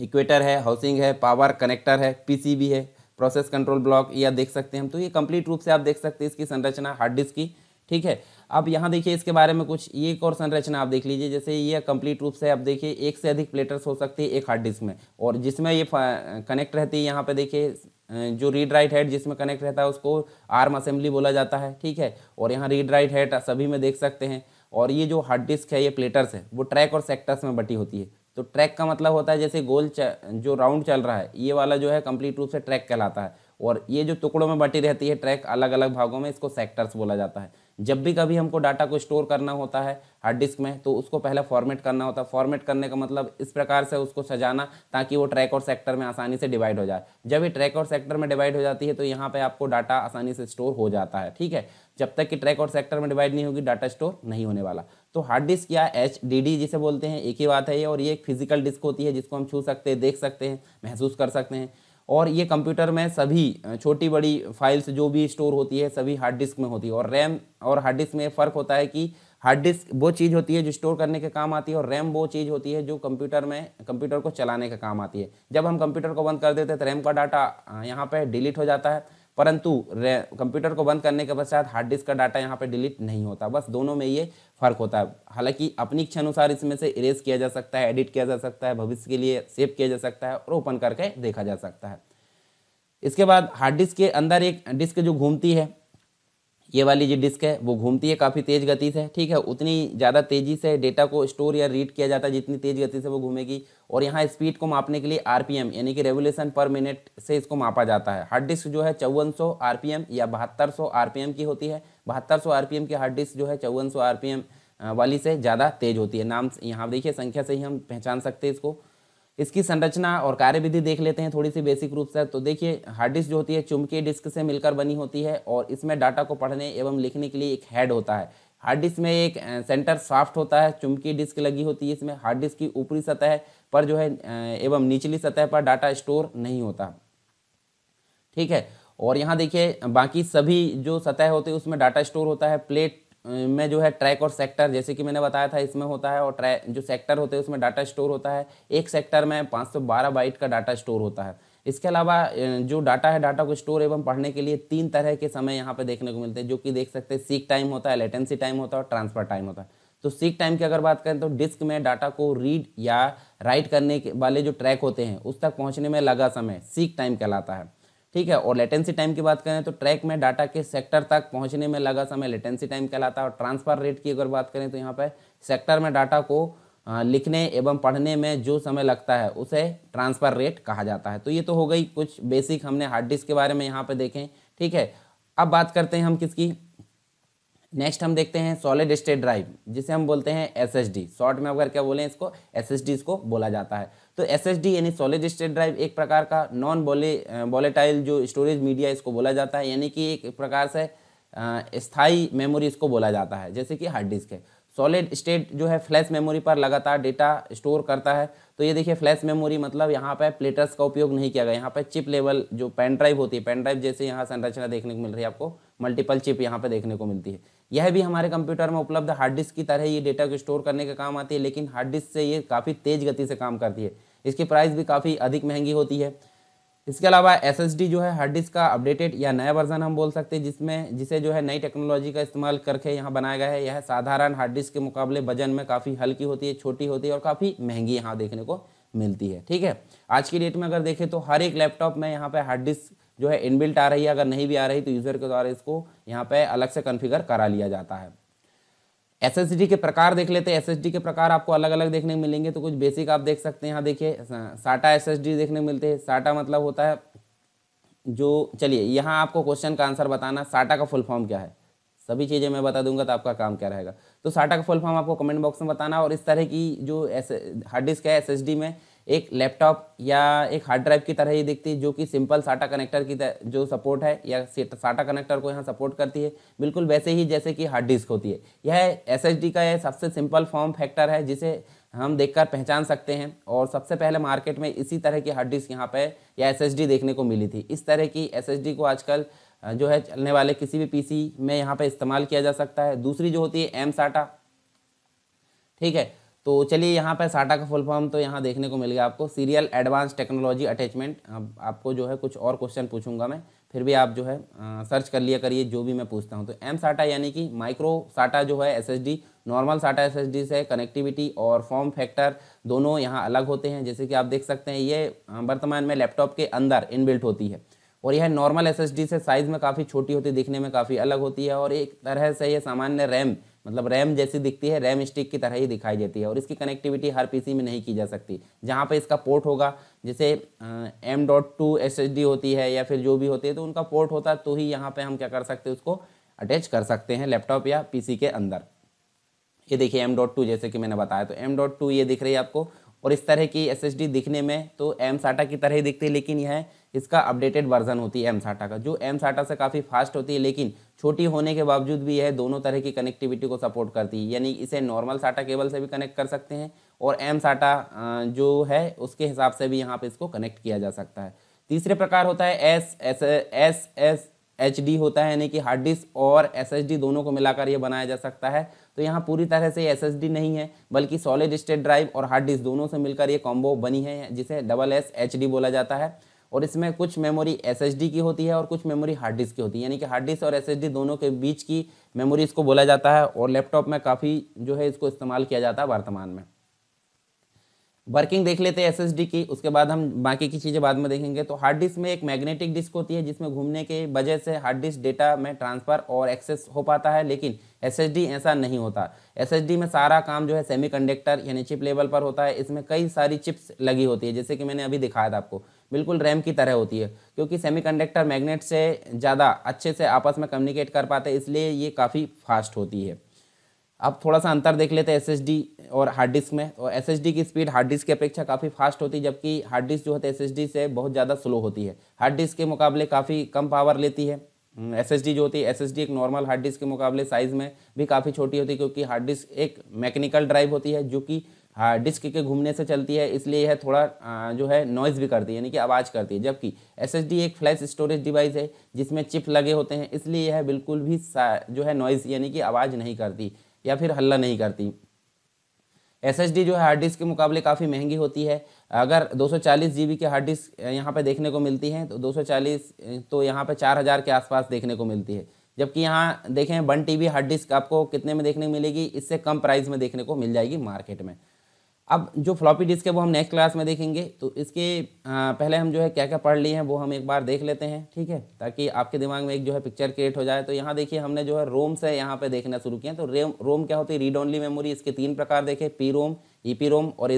इक्वेटर है हाउसिंग है पावर कनेक्टर है पीसीबी है प्रोसेस कंट्रोल ब्लॉक ये देख सकते हैं हम तो ये कंप्लीट रूप से आप देख सकते हैं इसकी संरचना हार्ड डिस्क की ठीक है अब यहाँ देखिए इसके बारे में कुछ एक और संरचना आप देख लीजिए जैसे ये कंप्लीट रूप से आप देखिए एक से अधिक प्लेटर्स हो सकती है एक हार्ड डिस्क में और जिसमें ये कनेक्ट रहती है यहाँ पे देखिए जो रीड राइट हेड जिसमें कनेक्ट रहता है उसको आर्म असेंबली बोला जाता है ठीक है और यहाँ रीड राइट हेड सभी में देख सकते हैं और ये जो हार्ड डिस्क है ये प्लेटर्स है वो ट्रैक और सेक्टर्स में बटी होती है तो ट्रैक का मतलब होता है जैसे गोल जो राउंड चल रहा है ये वाला जो है कंप्लीट रूप से ट्रैक कहलाता है और ये जो टुकड़ों में बटी रहती है ट्रैक अलग अलग भागों में इसको सेक्टर्स बोला जाता है जब भी कभी हमको डाटा को स्टोर करना होता है हार्ड डिस्क में तो उसको पहले फॉर्मेट करना होता है फॉर्मेट करने का मतलब इस प्रकार से उसको सजाना ताकि वो ट्रैक और सेक्टर में आसानी से डिवाइड हो जाए जब ये ट्रैक और सेक्टर में डिवाइड हो जाती है तो यहाँ पर आपको डाटा आसानी से स्टोर हो जाता है ठीक है जब तक कि ट्रैक और सेक्टर में डिवाइड नहीं होगी डाटा स्टोर नहीं होने वाला तो हार्ड डिस्क या एच जिसे बोलते हैं एक ही बात है ये और ये एक फिजिकल डिस्क होती है जिसको हम छू सकते हैं देख सकते हैं महसूस कर सकते हैं और ये कंप्यूटर में सभी छोटी बड़ी फाइल्स जो भी स्टोर होती है सभी हार्ड डिस्क में होती है और रैम और हार्ड डिस्क में फ़र्क होता है कि हार्ड डिस्क वो चीज़ होती है जो स्टोर करने के काम आती है और रैम वो चीज़ होती है जो कंप्यूटर में कंप्यूटर को चलाने के काम आती है जब हम कंप्यूटर को बंद कर देते हैं तो रैम का डाटा यहाँ पर डिलीट हो जाता है परंतु कंप्यूटर को बंद करने के पश्चात हार्ड डिस्क का डाटा यहाँ पर डिलीट नहीं होता बस दोनों में ये फर्क होता है हालांकि अपनी इच्छा अनुसार इसमें से इरेज किया जा सकता है एडिट किया जा सकता है भविष्य के लिए सेव किया जा सकता है और ओपन करके देखा जा सकता है इसके बाद हार्ड डिस्क के अंदर एक डिस्क जो घूमती है ये वाली जो डिस्क है वो घूमती है काफ़ी तेज़ गति से ठीक है उतनी ज़्यादा तेज़ी से डेटा को स्टोर या रीड किया जाता है जितनी तेज़ गति से वो घूमेगी और यहाँ स्पीड को मापने के लिए आरपीएम यानी कि रेवोल्यूशन पर मिनट से इसको मापा जाता है हार्ड डिस्क जो है चौवन सौ या बहत्तर सौ की होती है बहत्तर सौ की हार्ड डिस्क जो है चौवन सौ वाली से ज़्यादा तेज़ होती है नाम यहाँ देखिए संख्या से ही हम पहचान सकते हैं इसको इसकी संरचना और कार्यविधि देख लेते हैं थोड़ी सी बेसिक रूप से तो देखिए हार्ड डिस्क जो होती है चुंबकीय डिस्क से मिलकर बनी होती है और इसमें डाटा को पढ़ने एवं लिखने के लिए एक हेड होता है हार्ड डिस्क में एक सेंटर साफ्ट होता है चुंबकीय डिस्क लगी होती है इसमें हार्ड डिस्क की ऊपरी सतह पर जो है एवं निचली सतह पर डाटा स्टोर नहीं होता ठीक है और यहाँ देखिए बाकी सभी जो सतह होती है उसमें डाटा स्टोर होता है प्लेट में जो है ट्रैक और सेक्टर जैसे कि मैंने बताया था इसमें होता है और ट्रैक जो सेक्टर होते हैं उसमें डाटा स्टोर होता है एक सेक्टर में पाँच सौ बारह बाइट का डाटा स्टोर होता है इसके अलावा जो डाटा है डाटा को स्टोर एवं पढ़ने के लिए तीन तरह के समय यहाँ पे देखने को मिलते हैं जो कि देख सकते हैं सीक टाइम होता है लेटेंसी टाइम होता है और ट्रांसफर टाइम होता है तो सीक टाइम की अगर बात करें तो डिस्क में डाटा को रीड या राइट करने के वाले जो ट्रैक होते हैं उस तक पहुँचने में लगा समय सीक टाइम कहलाता है ठीक है और लेटेंसी टाइम की बात करें तो ट्रैक में डाटा के सेक्टर तक पहुंचने में लगा समय लेटेंसी टाइम कहलाता है और ट्रांसफर रेट की अगर बात करें तो यहाँ पर सेक्टर में डाटा को लिखने एवं पढ़ने में जो समय लगता है उसे ट्रांसफर रेट कहा जाता है तो ये तो हो गई कुछ बेसिक हमने हार्ड डिस्क के बारे में यहाँ पर देखें ठीक है अब बात करते हैं हम किसकी नेक्स्ट हम देखते हैं सॉलिड स्टेट ड्राइव जिसे हम बोलते हैं एस शॉर्ट में अगर क्या बोलें इसको एस इसको बोला जाता है तो एस एस डी यानी सॉलिड स्टेट ड्राइव एक प्रकार का नॉन बोले वॉलेटाइल जो स्टोरेज मीडिया इसको बोला जाता है यानी कि एक प्रकार से स्थायी मेमोरी इसको बोला जाता है जैसे कि हार्ड डिस्क है सॉलिड स्टेट जो है फ्लैश मेमोरी पर लगातार डेटा स्टोर करता है तो ये देखिए फ्लैश मेमोरी मतलब यहाँ पर प्लेटर्स का उपयोग नहीं किया गया यहाँ पर चिप लेवल जो पेन ड्राइव होती है पेन ड्राइव जैसे यहाँ संरचना देखने को मिल रही है आपको मल्टीपल चिप यहाँ पर देखने को मिलती है यह भी हमारे कंप्यूटर में उपलब्ध हार्ड डिस्क की तरह ये डेटा को स्टोर करने का काम आती है लेकिन हार्ड डिस्क से ये काफ़ी तेज़ गति से काम करती है इसकी प्राइस भी काफ़ी अधिक महंगी होती है इसके अलावा एस जो है हार्ड डिस्क का अपडेटेड या नया वर्जन हम बोल सकते हैं जिसमें जिसे जो है नई टेक्नोलॉजी का इस्तेमाल करके यहाँ बनाया गया है यह साधारण हार्ड डिस्क के मुकाबले वजन में काफ़ी हल्की होती है छोटी होती है और काफ़ी महंगी यहाँ देखने को मिलती है ठीक है आज की डेट में अगर देखें तो हर एक लैपटॉप में यहाँ पर हार्ड डिस्क जो है इनबिल्ट आ रही है अगर नहीं भी आ रही तो यूज़र के द्वारा इसको यहाँ पे अलग से कन्फिगर करा लिया जाता है एस के प्रकार देख लेते हैं एस के प्रकार आपको अलग अलग देखने मिलेंगे तो कुछ बेसिक आप देख सकते हैं यहाँ देखिए साटा एस देखने मिलते हैं साटा मतलब होता है जो चलिए यहाँ आपको क्वेश्चन का आंसर बताना साटा का फुल फॉर्म क्या है सभी चीज़ें मैं बता दूंगा तो आपका काम क्या रहेगा तो साटा का फुल फॉर्म आपको कमेंट बॉक्स में बताना और इस तरह की जो एस हार्ड डिस्क है एस में एक लैपटॉप या एक हार्ड ड्राइव की तरह ही दिखती है जो कि सिंपल साटा कनेक्टर की जो सपोर्ट है या साटा कनेक्टर को यहाँ सपोर्ट करती है बिल्कुल वैसे ही जैसे कि हार्ड डिस्क होती है यह एस का यह सबसे सिंपल फॉर्म फैक्टर है जिसे हम देखकर पहचान सकते हैं और सबसे पहले मार्केट में इसी तरह की हार्ड डिस्क यहाँ पर या एस देखने को मिली थी इस तरह की एस को आजकल जो है चलने वाले किसी भी पी में यहाँ पर इस्तेमाल किया जा सकता है दूसरी जो होती है एम साटा ठीक है तो चलिए यहाँ पर साटा का फुल फॉर्म तो यहाँ देखने को मिल गया आपको सीरियल एडवांस टेक्नोलॉजी अटैचमेंट आपको जो है कुछ और क्वेश्चन पूछूंगा मैं फिर भी आप जो है आ, सर्च कर लिया करिए जो भी मैं पूछता हूँ तो एम साटा यानी कि माइक्रो साटा जो है एस नॉर्मल साटा एस से कनेक्टिविटी और फॉर्म फैक्टर दोनों यहाँ अलग होते हैं जैसे कि आप देख सकते हैं ये वर्तमान में लैपटॉप के अंदर इनबिल्ट होती है और यह नॉर्मल एस से साइज़ में काफ़ी छोटी होती है दिखने में काफ़ी अलग होती है और एक तरह से यह सामान्य रैम मतलब रैम जैसी दिखती है रैम स्टिक की तरह ही दिखाई देती है और इसकी कनेक्टिविटी हर पीसी में नहीं की जा सकती जहाँ पर इसका पोर्ट होगा जैसे M dot two S S D होती है या फिर जो भी होती है तो उनका पोर्ट होता है तो ही यहाँ पर हम क्या कर सकते हैं उसको अटैच कर सकते हैं लैपटॉप या पीसी के अंदर ये देखिए एम डॉट टू जैसे कि मैंने बताया तो एम डॉट टू ये दिख रही है आपको और इस तरह की एस दिखने में तो एम साटा की तरह ही दिखती है लेकिन यह इसका अपडेटेड वर्जन होती है एम साटा का जो एम साटा से काफ़ी फास्ट होती है लेकिन छोटी होने के बावजूद भी यह दोनों तरह की कनेक्टिविटी को सपोर्ट करती है यानी इसे नॉर्मल साटा केबल से भी कनेक्ट कर सकते हैं और एम साटा जो है उसके हिसाब से भी यहाँ पे इसको कनेक्ट किया जा सकता है तीसरे प्रकार होता है S S S S H D होता है यानी कि हार्ड डिस्क और एस एस डी दोनों को मिलाकर ये बनाया जा सकता है तो यहाँ पूरी तरह से एस एस डी नहीं है बल्कि सॉलिड स्टेट ड्राइव और हार्ड डिस्क दोनों से मिलकर ये कॉम्बो बनी है जिसे डबल एस एच डी बोला जाता है और इसमें कुछ मेमोरी एस की होती है और कुछ मेमोरी हार्ड डिस्क की होती है यानी कि हार्ड डिस्क और एस दोनों के बीच की मेमोरी इसको बोला जाता है और लैपटॉप में काफ़ी जो है इसको इस्तेमाल किया जाता है वर्तमान में वर्किंग देख लेते हैं एस की उसके बाद हम बाकी की चीज़ें बाद में देखेंगे तो हार्ड डिस्क में एक मैग्नेटिक डिस्क होती है जिसमें घूमने के वजह से हार्ड डिस्क डेटा में ट्रांसफ़र और एक्सेस हो पाता है लेकिन एस ऐसा नहीं होता एस में सारा काम जो है सेमीकंडक्टर यानी चिप लेवल पर होता है इसमें कई सारी चिप्स लगी होती है जैसे कि मैंने अभी दिखाया था आपको बिल्कुल रैम की तरह होती है क्योंकि सेमीकंडक्टर मैग्नेट से ज़्यादा अच्छे से आपस में कम्युनिकेट कर पाते हैं इसलिए ये काफ़ी फास्ट होती है अब थोड़ा सा अंतर देख लेते हैं एस और हार्ड डिस्क में और एस की स्पीड हार्ड डिस्क की अपेक्षा काफ़ी फास्ट होती है जबकि हार्ड डिस्क जो होते हैं एस से बहुत ज़्यादा स्लो होती है हार्ड डिस्क के मुकाबले काफ़ी कम पावर लेती है एस हम्म, जो होती है एस एक नॉर्मल हार्ड डिस्क के मुकाबले साइज़ में भी काफ़ी छोटी होती है क्योंकि हार्ड डिस्क एक मैकेनिकल ड्राइव होती है जो कि डिस्क के घूमने से चलती है इसलिए यह थोड़ा जो है नॉइज़ भी करती है यानी कि आवाज़ करती है जबकि एस एक फ्लैश स्टोरेज डिवाइस है जिसमें चिप लगे होते हैं इसलिए यह बिल्कुल भी जो है नॉइज़ यानी कि आवाज़ नहीं करती या फिर हल्ला नहीं करती एस जो है हार्ड डिस्क के मुकाबले काफ़ी महंगी होती है अगर दो सौ की हार्ड डिस्क यहाँ पर देखने को मिलती है तो दो तो यहाँ पर चार के आसपास देखने को मिलती है जबकि यहाँ देखें वन टी हार्ड डिस्क आपको कितने में देखने को मिलेगी इससे कम प्राइस में देखने को मिल जाएगी मार्केट में अब जो फ्लॉपी डिस्क है वो हम नेक्स्ट क्लास में देखेंगे तो इसके पहले हम जो है क्या क्या पढ़ लिए हैं वो हम एक बार देख लेते हैं ठीक है ताकि आपके दिमाग में एक जो है पिक्चर क्रिएट हो जाए तो यहाँ देखिए हमने जो है रोम से यहाँ पे देखना शुरू किया तो रेम रोम क्या होती है रीड ओनली मेमोरी इसके तीन प्रकार देखें पी रोम ई पी रोम और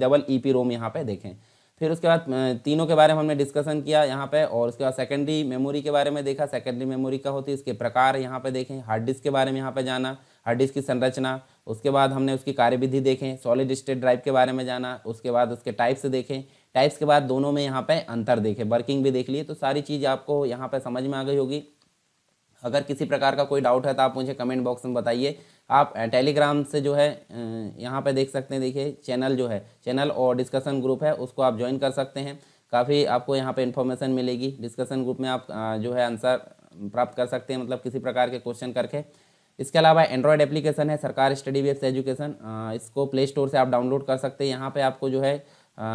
डबल ई पी रोम यहाँ पर देखें फिर उसके बाद तीनों के बारे में हमने डिस्कशन किया यहाँ पे और उसके बाद सेकेंडरी मेमोरी के बारे में देखा सेकेंडरी मेमोरी क्या होती है इसके प्रकार यहाँ पे देखें हार्ड डिस्क के बारे में यहाँ पे जाना हार्ड डिस्क की संरचना उसके बाद हमने उसकी कार्यविधि देखें सॉलिड स्टेट ड्राइव के बारे में जाना उसके बाद उसके टाइप्स देखें टाइप्स के बाद दोनों में यहाँ पर अंतर देखें वर्किंग भी देख लिए तो सारी चीज़ आपको यहाँ पर समझ में आ गई होगी अगर किसी प्रकार का कोई डाउट है तो आप मुझे कमेंट बॉक्स में बताइए आप टेलीग्राम से जो है यहाँ पे देख सकते हैं देखिए चैनल जो है चैनल और डिस्कशन ग्रुप है उसको आप ज्वाइन कर सकते हैं काफ़ी आपको यहाँ पे इन्फॉर्मेशन मिलेगी डिस्कशन ग्रुप में आप जो है आंसर प्राप्त कर सकते हैं मतलब किसी प्रकार के क्वेश्चन करके इसके अलावा एंड्रॉयड एप्लीकेशन है सरकार स्टडी बेब्स एजुकेशन इसको प्ले स्टोर से आप डाउनलोड कर सकते हैं यहाँ पर आपको जो है आ,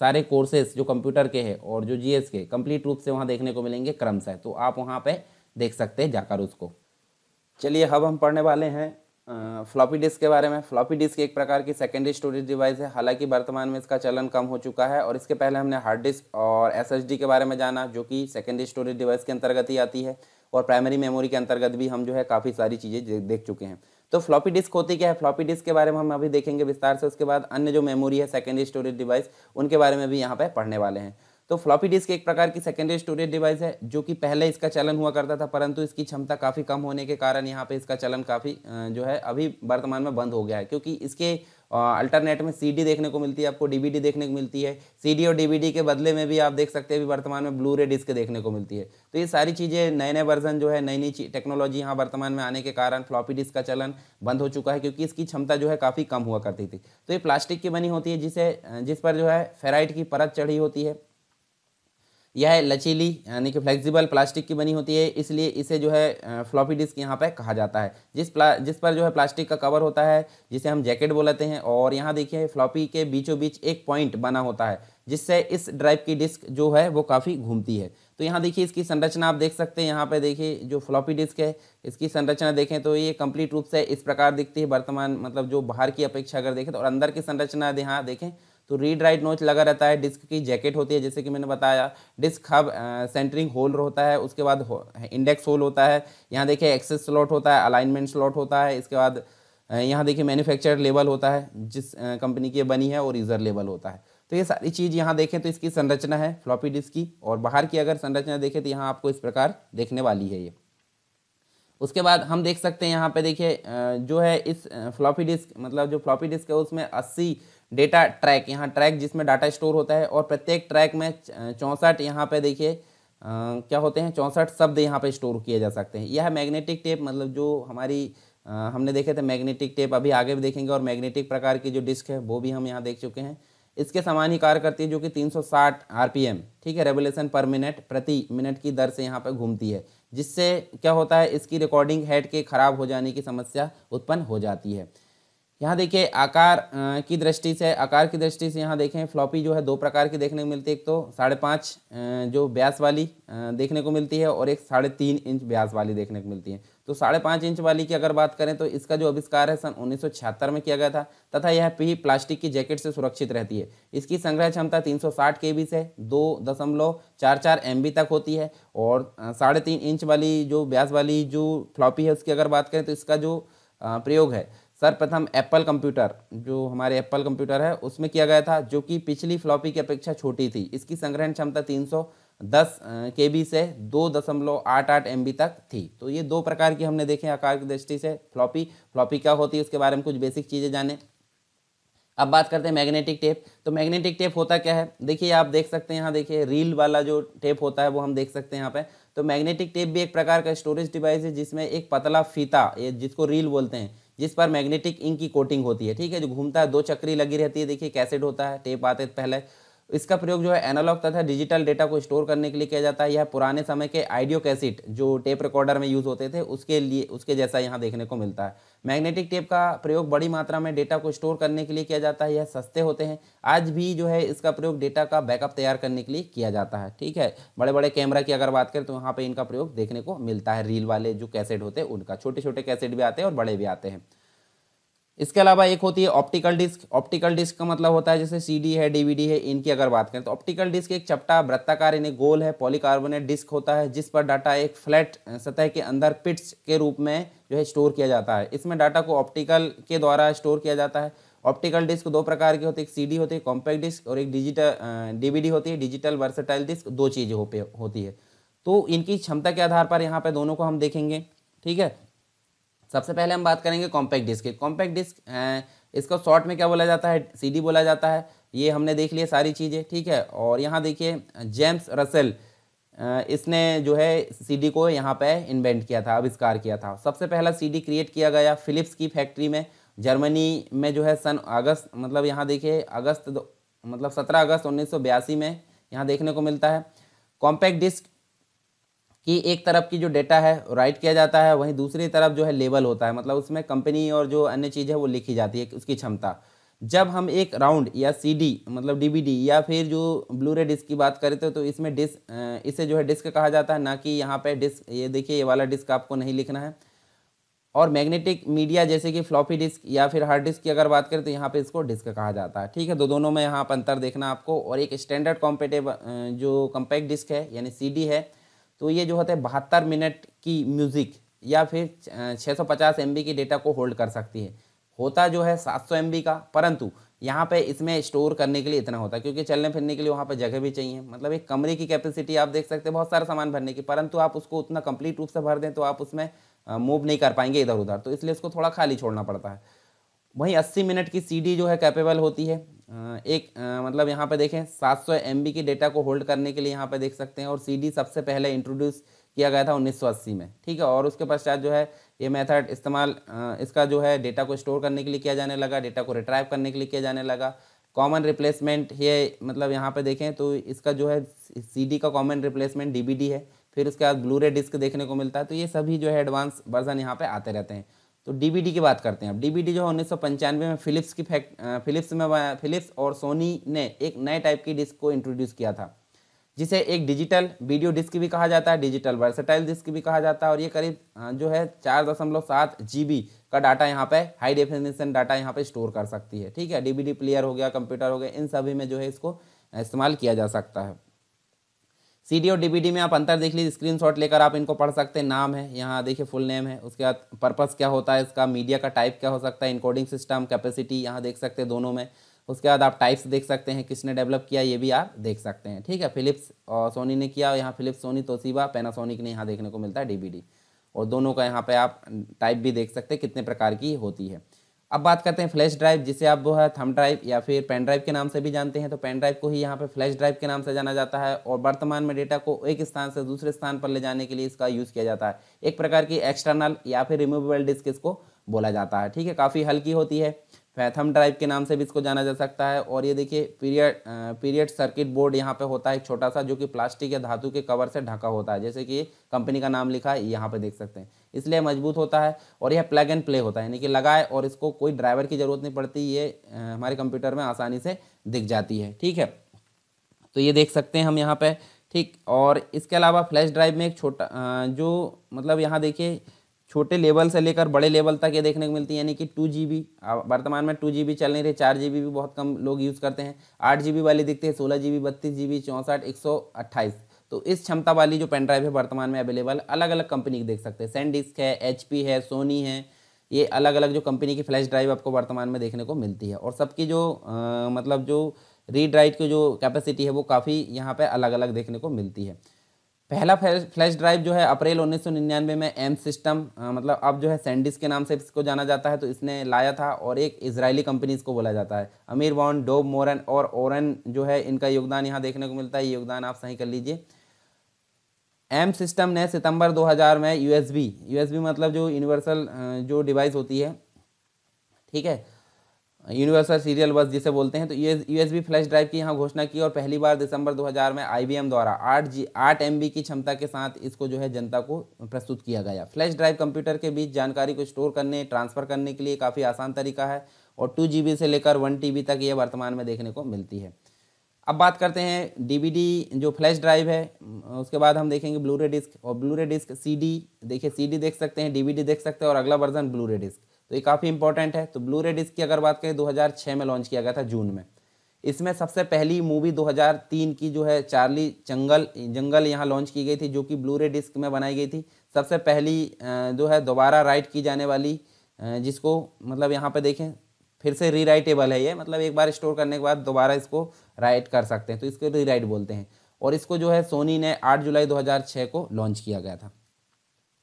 सारे कोर्सेज जो कंप्यूटर के हैं और जो जीएस के कंप्लीट रूप से वहाँ देखने को मिलेंगे क्रमशः तो आप वहाँ पे देख सकते हैं जाकर उसको चलिए अब हम पढ़ने वाले हैं फ्लॉपी डिस्क के बारे में फ्लॉपी डिस्क एक प्रकार की सेकेंडरी स्टोरेज डिवाइस है हालांकि वर्तमान में इसका चलन कम हो चुका है और इसके पहले हमने हार्ड डिस्क और डी के बारे में जाना जो कि सेकेंडरी स्टोरेज डिवाइस के अंतर्गत ही आती है और प्राइमरी मेमोरी के अंतर्गत भी हम जो है काफ़ी सारी चीज़ें देख चुके हैं तो फ्लॉपी डिस्क होती क्या है फ्लॉपी डिस्क के बारे में हम अभी देखेंगे विस्तार से उसके बाद अन्य जो मेमोरी है सेकेंडरी स्टोरेज डिवाइस उनके बारे में भी यहाँ पर पढ़ने वाले हैं तो फ्लॉपी डिस्क एक प्रकार की सेकेंडरी स्टोरेज डिवाइस है जो कि पहले इसका चलन हुआ करता था परंतु इसकी क्षमता काफ़ी कम होने के कारण यहाँ पे इसका चलन काफ़ी जो है अभी वर्तमान में बंद हो गया है क्योंकि इसके अल्टरनेट में सीडी देखने को मिलती है आपको डीवीडी देखने को मिलती है सीडी और डीवीडी के बदले में भी आप देख सकते हैं अभी वर्तमान में ब्लू रे डिस्क देखने को मिलती है तो ये सारी चीज़ें नए नए वर्जन जो है नई नई टेक्नोलॉजी यहाँ वर्तमान में आने के कारण फ्लॉपी डिस्क का चलन बंद हो चुका है क्योंकि इसकी क्षमता जो है काफ़ी कम हुआ करती थी तो ये प्लास्टिक की बनी होती है जिसे जिस पर जो है फेराइट की परत चढ़ी होती है यह लचीली यानी कि फ्लेक्सिबल प्लास्टिक की बनी होती है इसलिए इसे जो है फ्लॉपी डिस्क यहाँ पर कहा जाता है जिस प्ला जिस पर जो है प्लास्टिक का कवर होता है जिसे हम जैकेट बोलते हैं और यहाँ देखिए फ्लॉपी के बीचों बीच एक पॉइंट बना होता है जिससे इस ड्राइव की डिस्क जो है वो काफ़ी घूमती है तो यहाँ देखिए इसकी संरचना आप देख सकते हैं यहाँ पर देखिए जो फ्लॉपी डिस्क है इसकी संरचना देखें तो ये कम्प्लीट रूप से इस प्रकार दिखती है वर्तमान मतलब जो बाहर की अपेक्षा अगर देखें तो और अंदर की संरचना यहाँ देखें तो रीड राइट नोच लगा रहता है डिस्क की जैकेट होती है जैसे कि मैंने बताया डिस्क हब सेंटरिंग होल होता है उसके बाद हो, इंडेक्स होल होता है यहाँ देखिए एक्सेस स्लॉट होता है अलाइनमेंट स्लॉट होता है इसके बाद यहाँ देखिए मैन्युफैक्चर लेवल होता है जिस कंपनी की बनी है और यूज़र लेवल होता है तो ये सारी चीज़ यहाँ देखें तो इसकी संरचना है फ्लॉपी डिस्क की और बाहर की अगर संरचना देखें तो यहाँ आपको इस प्रकार देखने वाली है ये उसके बाद हम देख सकते हैं यहाँ पे देखिए जो है इस फ्लॉपी डिस्क मतलब जो फ्लॉपी डिस्क है उसमें अस्सी डेटा ट्रैक यहाँ ट्रैक जिसमें डाटा स्टोर होता है और प्रत्येक ट्रैक में चौंसठ यहाँ पे देखिए क्या होते हैं चौंसठ शब्द यहाँ पे स्टोर किए जा सकते हैं यह मैग्नेटिक टेप मतलब जो हमारी आ, हमने देखे थे मैग्नेटिक टेप अभी आगे भी देखेंगे और मैग्नेटिक प्रकार की जो डिस्क है वो भी हम यहाँ देख चुके हैं इसके समान ही कार्य करती है जो कि तीन सौ ठीक है रेवोल्यूशन पर मिनट प्रति मिनट की दर से यहाँ पर घूमती है जिससे क्या होता है इसकी रिकॉर्डिंग हेड के खराब हो जाने की समस्या उत्पन्न हो जाती है यहाँ देखिए आकार की दृष्टि से आकार की दृष्टि से यहाँ देखें फ्लॉपी जो है दो प्रकार की देखने को मिलती है एक तो साढ़े पाँच जो ब्यास वाली देखने को मिलती है और एक साढ़े तीन इंच ब्यास वाली देखने को मिलती है तो साढ़े पाँच इंच वाली की अगर बात करें तो इसका जो आविष्कार है सन उन्नीस में किया गया था तथा यह पी प्लास्टिक की जैकेट से सुरक्षित रहती है इसकी संग्रह क्षमता तीन के बी से दो दशमलव चार चार एम तक होती है और साढ़े तीन इंच वाली जो ब्यास वाली जो फ्लॉपी है उसकी अगर बात करें तो इसका जो प्रयोग है सर्वप्रथम एप्पल कंप्यूटर जो हमारे एप्पल कंप्यूटर है उसमें किया गया था जो कि पिछली फ्लॉपी की अपेक्षा छोटी थी इसकी संग्रहण क्षमता 310 बी से दो दशमलव आठ आठ एम तक थी तो ये दो प्रकार की हमने देखे आकार की दृष्टि से फ्लॉपी फ्लॉपी क्या होती है उसके बारे में कुछ बेसिक चीज़ें जाने अब बात करते हैं मैग्नेटिक टेप तो मैग्नेटिक टेप होता क्या है देखिए आप देख सकते हैं यहाँ देखिए रील वाला जो टेप होता है वो हम देख सकते हैं यहाँ पे तो मैग्नेटिक टेप भी एक प्रकार का स्टोरेज डिवाइस है जिसमें एक पतला फीता ये जिसको रील बोलते हैं जिस पर मैग्नेटिक इंक की कोटिंग होती है ठीक है जो घूमता है दो चक्री लगी रहती है देखिए कैसेट होता है टेप आते पहले इसका प्रयोग जो है एनालॉग तथा डिजिटल डेटा को स्टोर करने के लिए किया जाता है यह पुराने समय के आइडियो कैसेट जो टेप रिकॉर्डर में यूज होते थे उसके लिए उसके जैसा यहाँ देखने को मिलता है मैग्नेटिक टेप का प्रयोग बड़ी मात्रा में डेटा को स्टोर करने के लिए किया जाता है यह सस्ते होते हैं आज भी जो है इसका प्रयोग डेटा का बैकअप तैयार करने के लिए किया जाता है ठीक है बड़े बड़े कैमरा की अगर बात करें तो यहाँ पर इनका प्रयोग देखने को मिलता है रील वाले जो कैसेट होते हैं उनका छोटे छोटे कैसेट भी आते हैं और बड़े भी आते हैं इसके अलावा एक होती है ऑप्टिकल डिस्क ऑप्टिकल डिस्क का मतलब होता है जैसे सीडी है डीवीडी है इनकी अगर बात करें तो ऑप्टिकल डिस्क एक चपटा वृत्ताकार इन्हें गोल है पॉलीकार्बोनेट डिस्क होता है जिस पर डाटा एक फ्लैट सतह के अंदर पिट्स के रूप में जो है स्टोर किया जाता है इसमें डाटा को ऑप्टिकल के द्वारा स्टोर किया जाता है ऑप्टिकल डिस्क दो प्रकार की होती है एक सीडी होती है कॉम्पैक्ट डिस्क और एक डिजिटल डीवीडी होती है डिजिटल वर्सेटाइल डिस्क दो चीज़ें होती है तो इनकी क्षमता के आधार पर यहाँ पर दोनों को हम देखेंगे ठीक है सबसे पहले हम बात करेंगे कॉम्पैक्ट डिस्क की कॉम्पैक्ट डिस्क इसको शॉर्ट में क्या बोला जाता है सीडी बोला जाता है ये हमने देख लिया सारी चीज़ें ठीक है और यहाँ देखिए जेम्स रसेल इसने जो है सीडी को यहाँ पे इन्वेंट किया था आविष्कार किया था सबसे पहला सीडी क्रिएट किया गया फिलिप्स की फैक्ट्री में जर्मनी में जो है सन अगस्त मतलब यहाँ देखिए अगस्त मतलब सत्रह अगस्त उन्नीस में यहाँ देखने को मिलता है कॉम्पैक्ट डिस्क कि एक तरफ की जो डेटा है राइट किया जाता है वहीं दूसरी तरफ जो है लेबल होता है मतलब उसमें कंपनी और जो अन्य चीज़ है वो लिखी जाती है उसकी क्षमता जब हम एक राउंड या सीडी मतलब डीवीडी या फिर जो ब्लू रे डिस्क की बात करें तो, तो इसमें डिस्क इसे जो है डिस्क कहा जाता है ना कि यहाँ पे डिस्क ये देखिए ये वाला डिस्क आपको नहीं लिखना है और मैग्नेटिक मीडिया जैसे कि फ्लॉपी डिस्क या फिर हार्ड डिस्क की अगर बात करें तो यहाँ पे इसको डिस्क कहा जाता है ठीक है दो दोनों में यहाँ पर अंतर देखना आपको और एक स्टैंडर्ड कॉम्पेटेबल जो कम्पैक्ट डिस्क है यानी सी है तो ये जो होता है बहत्तर मिनट की म्यूज़िक या फिर 650 बी की डेटा को होल्ड कर सकती है होता जो है 700 बी का परंतु यहाँ पे इसमें स्टोर करने के लिए इतना होता है क्योंकि चलने फिरने के लिए वहाँ पे जगह भी चाहिए मतलब एक कमरे की कैपेसिटी आप देख सकते हैं बहुत सारा सामान भरने की परंतु आप उसको उतना कंप्लीट रूप से भर दें तो आप उसमें मूव नहीं कर पाएंगे इधर उधर तो इसलिए उसको थोड़ा खाली छोड़ना पड़ता है वहीं 80 मिनट की सीडी जो है कैपेबल होती है एक मतलब यहाँ पे देखें 700 सौ के डेटा को होल्ड करने के लिए यहाँ पे देख सकते हैं और सीडी सबसे पहले इंट्रोड्यूस किया गया था 1980 में ठीक है और उसके पश्चात जो है ये मेथड इस्तेमाल इसका जो है डेटा को स्टोर करने के लिए किया जाने लगा डेटा को रिट्राइव करने के लिए किया जाने लगा कॉमन रिप्लेसमेंट ये मतलब यहाँ पर देखें तो इसका जो है सी का कॉमन रिप्लेसमेंट डी है फिर उसके बाद ब्लू रे डिस्क देखने को मिलता है तो ये सभी जो है एडवांस वर्जन यहाँ पर आते रहते हैं तो डीबीडी की बात करते हैं अब डीबीडी जो है उन्नीस में फिलिप्स की फैक्ट फिलिप्स में फिलिप्स और सोनी ने एक नए टाइप की डिस्क को इंट्रोड्यूस किया था जिसे एक डिजिटल वीडियो डिस्क भी कहा जाता है डिजिटल वर्सेटाइल डिस्क भी कहा जाता है और ये करीब जो है चार दशमलव सात जी बी का डाटा यहाँ पे हाई डेफिनेशन डाटा यहाँ पे स्टोर कर सकती है ठीक है डीबीडी प्लेयर हो गया कंप्यूटर हो गया इन सभी में जो है इसको इस्तेमाल किया जा सकता है सीडी और डीबीडी में आप अंतर देख लीजिए स्क्रीनशॉट लेकर आप इनको पढ़ सकते हैं नाम है यहाँ देखिए फुल नेम है उसके बाद पर्पस क्या होता है इसका मीडिया का टाइप क्या हो सकता है इनकोडिंग सिस्टम कैपेसिटी यहाँ देख सकते हैं दोनों में उसके बाद आप टाइप्स देख सकते हैं किसने डेवलप किया ये भी आप देख सकते हैं ठीक है फिलिप्स और सोनी ने किया यहाँ फिलिप्स सोनी तोसीबा पेनासोनिक ने यहाँ देखने को मिलता है डीबीडी और दोनों का यहाँ पे आप टाइप भी देख सकते हैं कितने प्रकार की होती है अब बात करते हैं फ्लैश ड्राइव जिसे आप वो है थम ड्राइव या फिर पेन ड्राइव के नाम से भी जानते हैं तो पेन ड्राइव को ही यहाँ पे फ्लैश ड्राइव के नाम से जाना जाता है और वर्तमान में डेटा को एक स्थान से दूसरे स्थान पर ले जाने के लिए इसका यूज़ किया जाता है एक प्रकार की एक्सटर्नल या फिर रिमूवेबल डिस्क इसको बोला जाता है ठीक है काफ़ी हल्की होती है फैथम ड्राइव के नाम से भी इसको जाना जा सकता है और ये देखिए पीरियड पीरियड सर्किट बोर्ड यहाँ पे होता है एक छोटा सा जो कि प्लास्टिक या धातु के कवर से ढका होता है जैसे कि कंपनी का नाम लिखा है यहाँ पे देख सकते हैं इसलिए मजबूत होता है और यह प्लग एंड प्ले होता है यानी कि लगाए और इसको कोई ड्राइवर की ज़रूरत नहीं पड़ती ये हमारे कंप्यूटर में आसानी से दिख जाती है ठीक है तो ये देख सकते हैं हम यहाँ पर ठीक और इसके अलावा फ्लैश ड्राइव में एक छोटा जो मतलब यहाँ देखिए छोटे लेवल से लेकर बड़े लेवल तक ये देखने को मिलती है यानी कि टू जी बी वर्तमान में टू जी बी चल नहीं रही चार जी बी भी बहुत कम लोग यूज़ करते हैं आठ जी बी वाली दिखती है सोलह जी बी बत्तीस जी बी चौंसठ एक सौ अट्ठाईस तो इस क्षमता वाली जो पेन ड्राइव है वर्तमान में अवेलेबल अलग अलग कंपनी की देख सकते हैं सैनडिस्क है एच पी है सोनी है ये अलग अलग जो कंपनी की फ्लैश ड्राइव आपको वर्तमान में देखने को मिलती है और सबकी जो आ, मतलब जो रीड राइट की जो कैपेसिटी है वो काफ़ी यहाँ पर अलग अलग देखने को मिलती है पहला फ्लैश ड्राइव जो है अप्रैल 1999 में एम सिस्टम मतलब अब जो है सैंडिस के नाम से इसको जाना जाता है तो इसने लाया था और एक इसराइली कंपनी इसको बोला जाता है अमीर वॉन डोब मोरन और ओरन जो है इनका योगदान यहाँ देखने को मिलता है योगदान आप सही कर लीजिए एम सिस्टम ने सितंबर 2000 में यूएसबी यूएसबी मतलब जो यूनिवर्सल जो डिवाइस होती है ठीक है यूनिवर्सल सीरियल बस जिसे बोलते हैं तो यू एस फ्लैश ड्राइव की यहाँ घोषणा की और पहली बार दिसंबर 2000 में आई द्वारा आठ जी आठ एम की क्षमता के साथ इसको जो है जनता को प्रस्तुत किया गया फ्लैश ड्राइव कंप्यूटर के बीच जानकारी को स्टोर करने ट्रांसफ़र करने के लिए काफ़ी आसान तरीका है और टू जी से लेकर वन टी तक ये वर्तमान में देखने को मिलती है अब बात करते हैं डी जो फ्लैश ड्राइव है उसके बाद हम देखेंगे रे डिस्क और रे डिस्क सी देखिए सी देख सकते हैं डी देख सकते हैं और अगला वर्जन रे डिस्क तो ये काफ़ी इंपॉर्टेंट है तो ब्लू रे डिस्क की अगर बात करें 2006 में लॉन्च किया गया था जून में इसमें सबसे पहली मूवी 2003 की जो है चार्ली जंगल जंगल यहाँ लॉन्च की गई थी जो कि ब्लू रे डिस्क में बनाई गई थी सबसे पहली जो है दोबारा राइट की जाने वाली जिसको मतलब यहाँ पे देखें फिर से रीराइटेबल है ये मतलब एक बार स्टोर करने के बाद दोबारा इसको राइट कर सकते हैं तो इसको रीराइट बोलते हैं और इसको जो है सोनी ने 8 जुलाई 2006 को लॉन्च किया गया था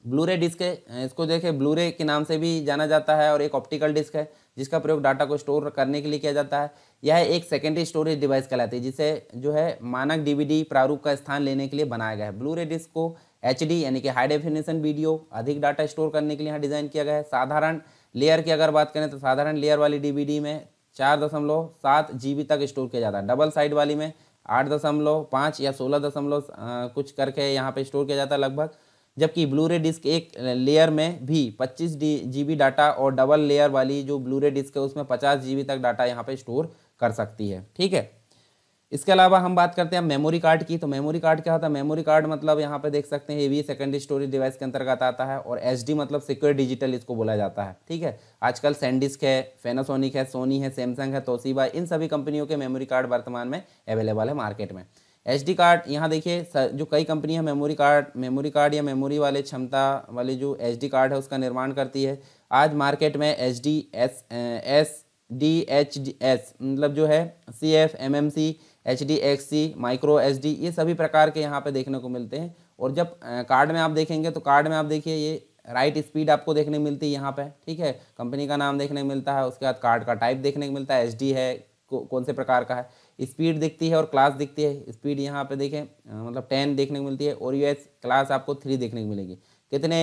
ब्लू रे डिस्क है इसको देखें ब्लू रे के नाम से भी जाना जाता है और एक ऑप्टिकल डिस्क है जिसका प्रयोग डाटा को स्टोर करने के लिए किया जाता है यह एक सेकेंडरी स्टोरेज डिवाइस कहलाती है जिसे जो है मानक डीवीडी प्रारूप का स्थान लेने के लिए बनाया गया है ब्लू रे डिस्क को एच यानी कि हाई डेफिनेशन वीडियो अधिक डाटा स्टोर करने के लिए यहाँ डिज़ाइन किया गया है साधारण लेयर की अगर बात करें तो साधारण लेयर वाली डी में चार दशमलव सात जी तक स्टोर किया जाता है डबल साइड वाली में आठ दशमलव पाँच या सोलह दशमलव कुछ करके यहाँ पे स्टोर किया जाता है लगभग जबकि रे डिस्क एक लेयर में भी पच्चीस बी डाटा और डबल लेयर वाली जो रे डिस्क है उसमें पचास जीबी तक डाटा यहाँ पे स्टोर कर सकती है ठीक है इसके अलावा हम बात करते हैं मेमोरी कार्ड की तो मेमोरी कार्ड क्या होता है मेमोरी कार्ड मतलब यहाँ पे देख सकते हैं ये भी सेकेंडरी स्टोरेज डिवाइस के अंतर्गत आता है और एच मतलब सिक्योर डिजिटल इसको बोला जाता है ठीक है आजकल सैंडिस्क है फेनासोनिक है सोनी है सैमसंग है तोसीबा इन सभी कंपनियों के मेमोरी कार्ड वर्तमान में अवेलेबल है मार्केट में एच कार्ड यहाँ देखिए जो कई कंपनियाँ मेमोरी कार्ड मेमोरी कार्ड या मेमोरी वाले क्षमता वाले जो एच कार्ड है उसका निर्माण करती है आज मार्केट में H D S S D H D S मतलब जो है C F M M C H D X C micro H D ये सभी प्रकार के यहाँ पे देखने को मिलते हैं और जब कार्ड में आप देखेंगे तो कार्ड में आप देखिए ये राइट स्पीड आपको देखने मिलती है यहाँ पे ठीक है कंपनी का नाम देखने को मिलता है उसके बाद कार्ड का टाइप देखने को मिलता है एच डी है कौन से प्रकार का है स्पीड दिखती है और क्लास दिखती है स्पीड यहाँ पे देखें मतलब टेन देखने को मिलती है और यू क्लास आपको थ्री देखने को मिलेगी कितने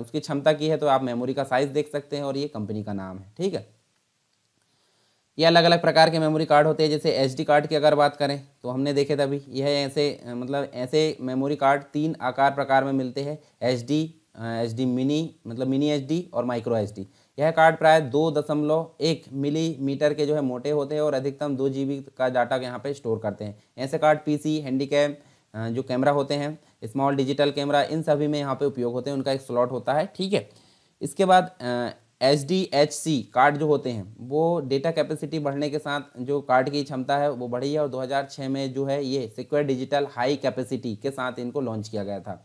उसकी क्षमता की है तो आप मेमोरी का साइज देख सकते हैं और ये कंपनी का नाम है ठीक है ये अलग अलग प्रकार के मेमोरी कार्ड होते हैं जैसे एच कार्ड की अगर बात करें तो हमने देखे तभी यह ऐसे मतलब ऐसे मेमोरी कार्ड तीन आकार प्रकार में मिलते हैं एच डी मिनी मतलब मिनी एच और माइक्रो एच यह कार्ड प्राय दो दशमलव एक मिलीमीटर के जो है मोटे होते हैं और अधिकतम दो जी का डाटा यहाँ पे स्टोर करते हैं ऐसे कार्ड पीसी हैंडीकैप जो कैमरा होते हैं स्मॉल डिजिटल कैमरा इन सभी में यहाँ पे उपयोग होते हैं उनका एक स्लॉट होता है ठीक है इसके बाद H D H C card जो होते हैं वो डेटा कैपेसिटी बढ़ने के साथ जो कार्ड की क्षमता है वो बढ़ी है और 2006 में जो है ये सिक्योर डिजिटल हाई कैपेसिटी के साथ इनको लॉन्च किया गया था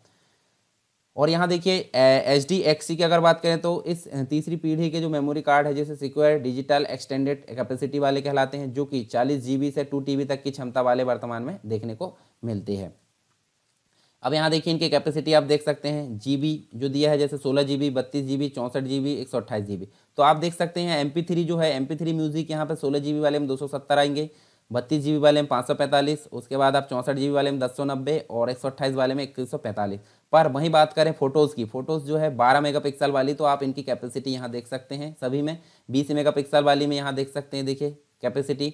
और यहाँ देखिए एच डी एक्स की अगर बात करें तो इस तीसरी पीढ़ी के जो मेमोरी कार्ड है जैसे सिक्योर डिजिटल एक्सटेंडेड कैपेसिटी वाले कहलाते हैं जो कि चालीस जीबी से टू टी तक की क्षमता वाले वर्तमान में देखने को मिलती है अब यहाँ देखिए इनकी कैपेसिटी आप देख सकते हैं जीबी जो दिया है जैसे सोलह जी बी बत्तीस जी बी चौंसठ जी बी एक सौ अट्ठाईस जी बी तो आप देख सकते हैं एम पी थ्री जो है एम पी थ्री म्यूजिक यहाँ पर सोलह जी वाले में दो सौ सत्तर आएंगे बत्तीस जी वाले में पाँच सौ पैंतालीस उसके बाद आप चौंसठ जी वाले में दस सौ नब्बे और एक सौ अट्ठाईस वाले में इक्कीस सौ पैंतालीस पर वहीं बात करें फ़ोटोज़ की फ़ोटोज़ जो है बारह मेगापिक्सल वाली तो आप इनकी कैपेसिटी यहाँ देख सकते हैं सभी में बीस मेगापिक्सल वाली में यहाँ देख सकते हैं देखिए कैपेसिटी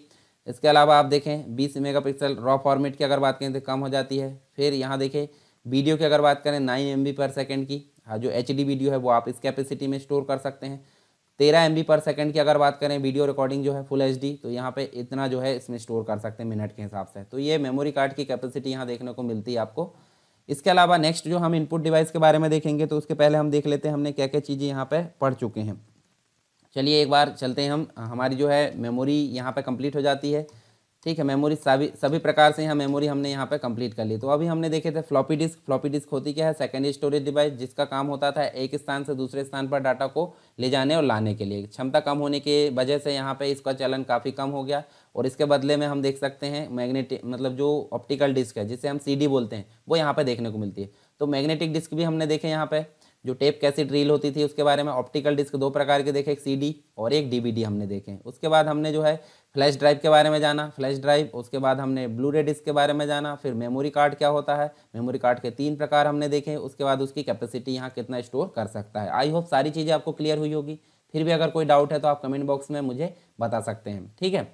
इसके अलावा आप देखें बीस मेगापिक्सल रॉ फॉर्मेट की अगर बात करें तो कम हो जाती है फिर यहाँ देखें वीडियो की अगर बात करें नाइन एम पर सेकेंड की हाँ जो एच वीडियो है वो आप इस कैपेसिटी में स्टोर कर सकते हैं तेरह एम पर सेकेंड की अगर बात करें वीडियो रिकॉर्डिंग जो है फुल एच तो यहाँ पे इतना जो है इसमें स्टोर कर सकते हैं मिनट के हिसाब से तो ये मेमोरी कार्ड की कैपेसिटी यहाँ देखने को मिलती है आपको इसके अलावा नेक्स्ट जो हम इनपुट डिवाइस के बारे में देखेंगे तो उसके पहले हम देख लेते हैं हमने क्या क्या चीज़ें यहाँ पर पढ़ चुके हैं चलिए एक बार चलते हैं हम हमारी जो है मेमोरी यहाँ पर कंप्लीट हो जाती है ठीक है मेमोरी सभी सभी प्रकार से यहाँ मेमोरी हमने यहाँ पर कंप्लीट कर ली तो अभी हमने देखे थे फ्लॉपी डिस्क फ्लॉपी डिस्क होती क्या है सेकेंड स्टोरेज डिवाइस जिसका काम होता था एक स्थान से दूसरे स्थान पर डाटा को ले जाने और लाने के लिए क्षमता कम होने की वजह से यहाँ पे इसका चलन काफ़ी कम हो गया और इसके बदले में हम देख सकते हैं मैग्नेटिक मतलब जो ऑप्टिकल डिस्क है जिसे हम सी बोलते हैं वो यहाँ पर देखने को मिलती है तो मैग्नेटिक डिस्क भी हमने देखे यहाँ पर जो टेप कैसी ड्रील होती थी उसके बारे में ऑप्टिकल डिस्क दो प्रकार के देखे एक सीडी और एक डीवीडी हमने देखे उसके बाद हमने जो है फ्लैश ड्राइव के बारे में जाना फ्लैश ड्राइव उसके बाद हमने ब्लू रे डिस्क के बारे में जाना फिर मेमोरी कार्ड क्या होता है मेमोरी कार्ड के तीन प्रकार हमने देखे उसके बाद उसकी कैपेसिटी यहाँ कितना स्टोर कर सकता है आई होप सारी चीज़ें आपको क्लियर हुई होगी फिर भी अगर कोई डाउट है तो आप कमेंट बॉक्स में मुझे बता सकते हैं ठीक है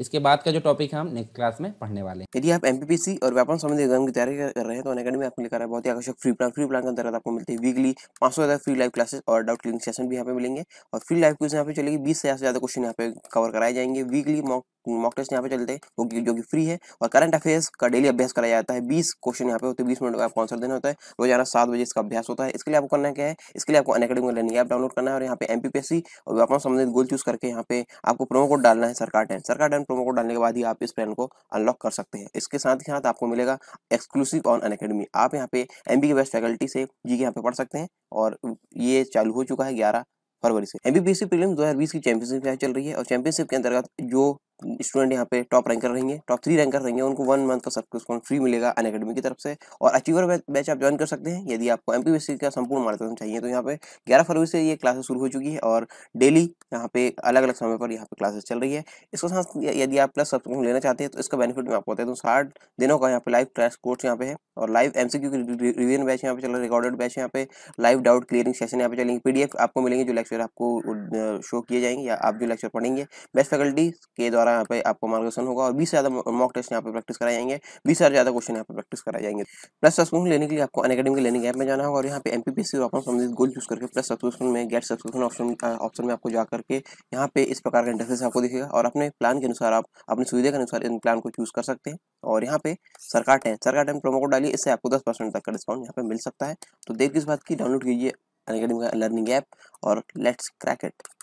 इसके बाद का जो टॉपिक हम नेक्स्ट क्लास में पढ़ने वाले यदि आप एमपीपीसी और व्यापार संबंधी एग्जाम की तैयारी कर रहे हैं तो अकेडमी आपको लेकर बहुत ही आकर्षक फ्री प्लान फ्री प्लान के अंतर्गत आपको मिलते हैं वीकली पांच सौ ज्यादा फ्री लाइव क्लासेस और डाउट क्लिनिंग सेशन भी यहाँ पे मिलेंगे और फ्री लाइव क्वेश्चन यहाँ पे चलेगी बीस से ज्यादा क्वेश्चन यहाँ पे कवर कराए जाएंगे वीकली मॉक मॉक टेस्ट यहाँ पे चलते हैं वो जो कि फ्री है और करंट अफेयर्स का डेली अभ्यास कराया जाता है बीस क्वेश्चन यहाँ पे होते हैं बीस मिनट का आपको आंसर देना होता है रोजाना सात बजे इसका अभ्यास होता है इसके लिए आपको करना क्या है इसके लिए आपको अनकेडमी लर्निंग ऐप डाउनलोड करना है और यहाँ पे एमपीपीएससी और व्यापार संबंधित गोल चूज करके यहाँ पे आपको प्रोमो कोड डालना है सरकार टेन सरकार टेन प्रोमो कोड डालने के बाद ही आप इस प्लान को अनलॉक कर सकते हैं इसके साथ ही साथ आपको मिलेगा एक्सक्लूसिव ऑन अकेडमी आप यहाँ पे एम की बेस्ट फैकल्टी से जी के यहाँ पे पढ़ सकते हैं और ये चालू हो चुका है ग्यारह फरवरी से एमबीपीएससी प्रीलिम्स 2020 की चैंपियनशिप चल रही है और चैंपियनशिप के अंतर्गत जो स्टूडेंट यहाँ पे टॉप रैंकर रहेंगे टॉप थ्री रैंकर रहेंगे उनको वन मंथ का सब्सक्रिप्शन फ्री मिलेगा अन अकेडमी की तरफ से और अचीवर बैच आप ज्वाइन कर सकते हैं यदि आपको एम का संपूर्ण मार्गदर्शन चाहिए तो यहाँ पे ग्यारह फरवरी से ये क्लासेस शुरू हो चुकी है और डेली यहाँ पे अलग अलग समय पर यहाँ पे क्लासेस चल रही है इसके साथ यदि आप प्लस सब्सक्रिप्शन लेना चाहते हैं तो इसका बेनिफिट मैं आपको बताया दूँ साठ दिनों का यहाँ पे लाइव क्लास कोर्स यहाँ पे है और live M C revision batch यहाँ पे चल रहा है रिकॉर्डेड बैच यहाँ पे लाइव डाउट क्लियरिंग सेशन यहाँ पे चलेंगे पी आपको मिलेंगे जो लेक्चर आपको शो किए जाएंगे या आप जो लेक्चर पढ़ेंगे बेस्ट फैकल्टी के द्वारा द्वारा यहाँ पे आपको मार्गदर्शन होगा और बीस से ज्यादा मॉक टेस्ट यहाँ पे प्रैक्टिस कराए जाएंगे बीस से ज्यादा क्वेश्चन यहाँ पे प्रैक्टिस कराए जाएंगे प्लस सब्सक्रिप्शन लेने के लिए आपको अनकेडमी के लेनिंग ऐप में जाना होगा और यहाँ पे एम पी संबंधित गोल चूज करके प्लस सब्सक्रिप्शन में गेट सब्सक्रिप्शन ऑप्शन ऑप्शन में आपको जाकर के यहाँ पे इस प्रकार का इंटरफेस आपको दिखेगा और अपने प्लान के अनुसार आप अपनी सुविधा के अनुसार इन प्लान को चूज कर सकते हैं और यहाँ पे सरकार टेन सरकार टेन प्रोमो कोड डालिए इससे आपको दस परसेंट तक का डिस्काउंट यहाँ पे मिल सकता है तो देख इस बात की डाउनलोड कीजिए अनकेडमी का लर्निंग ऐप और लेट्स क्रैक इट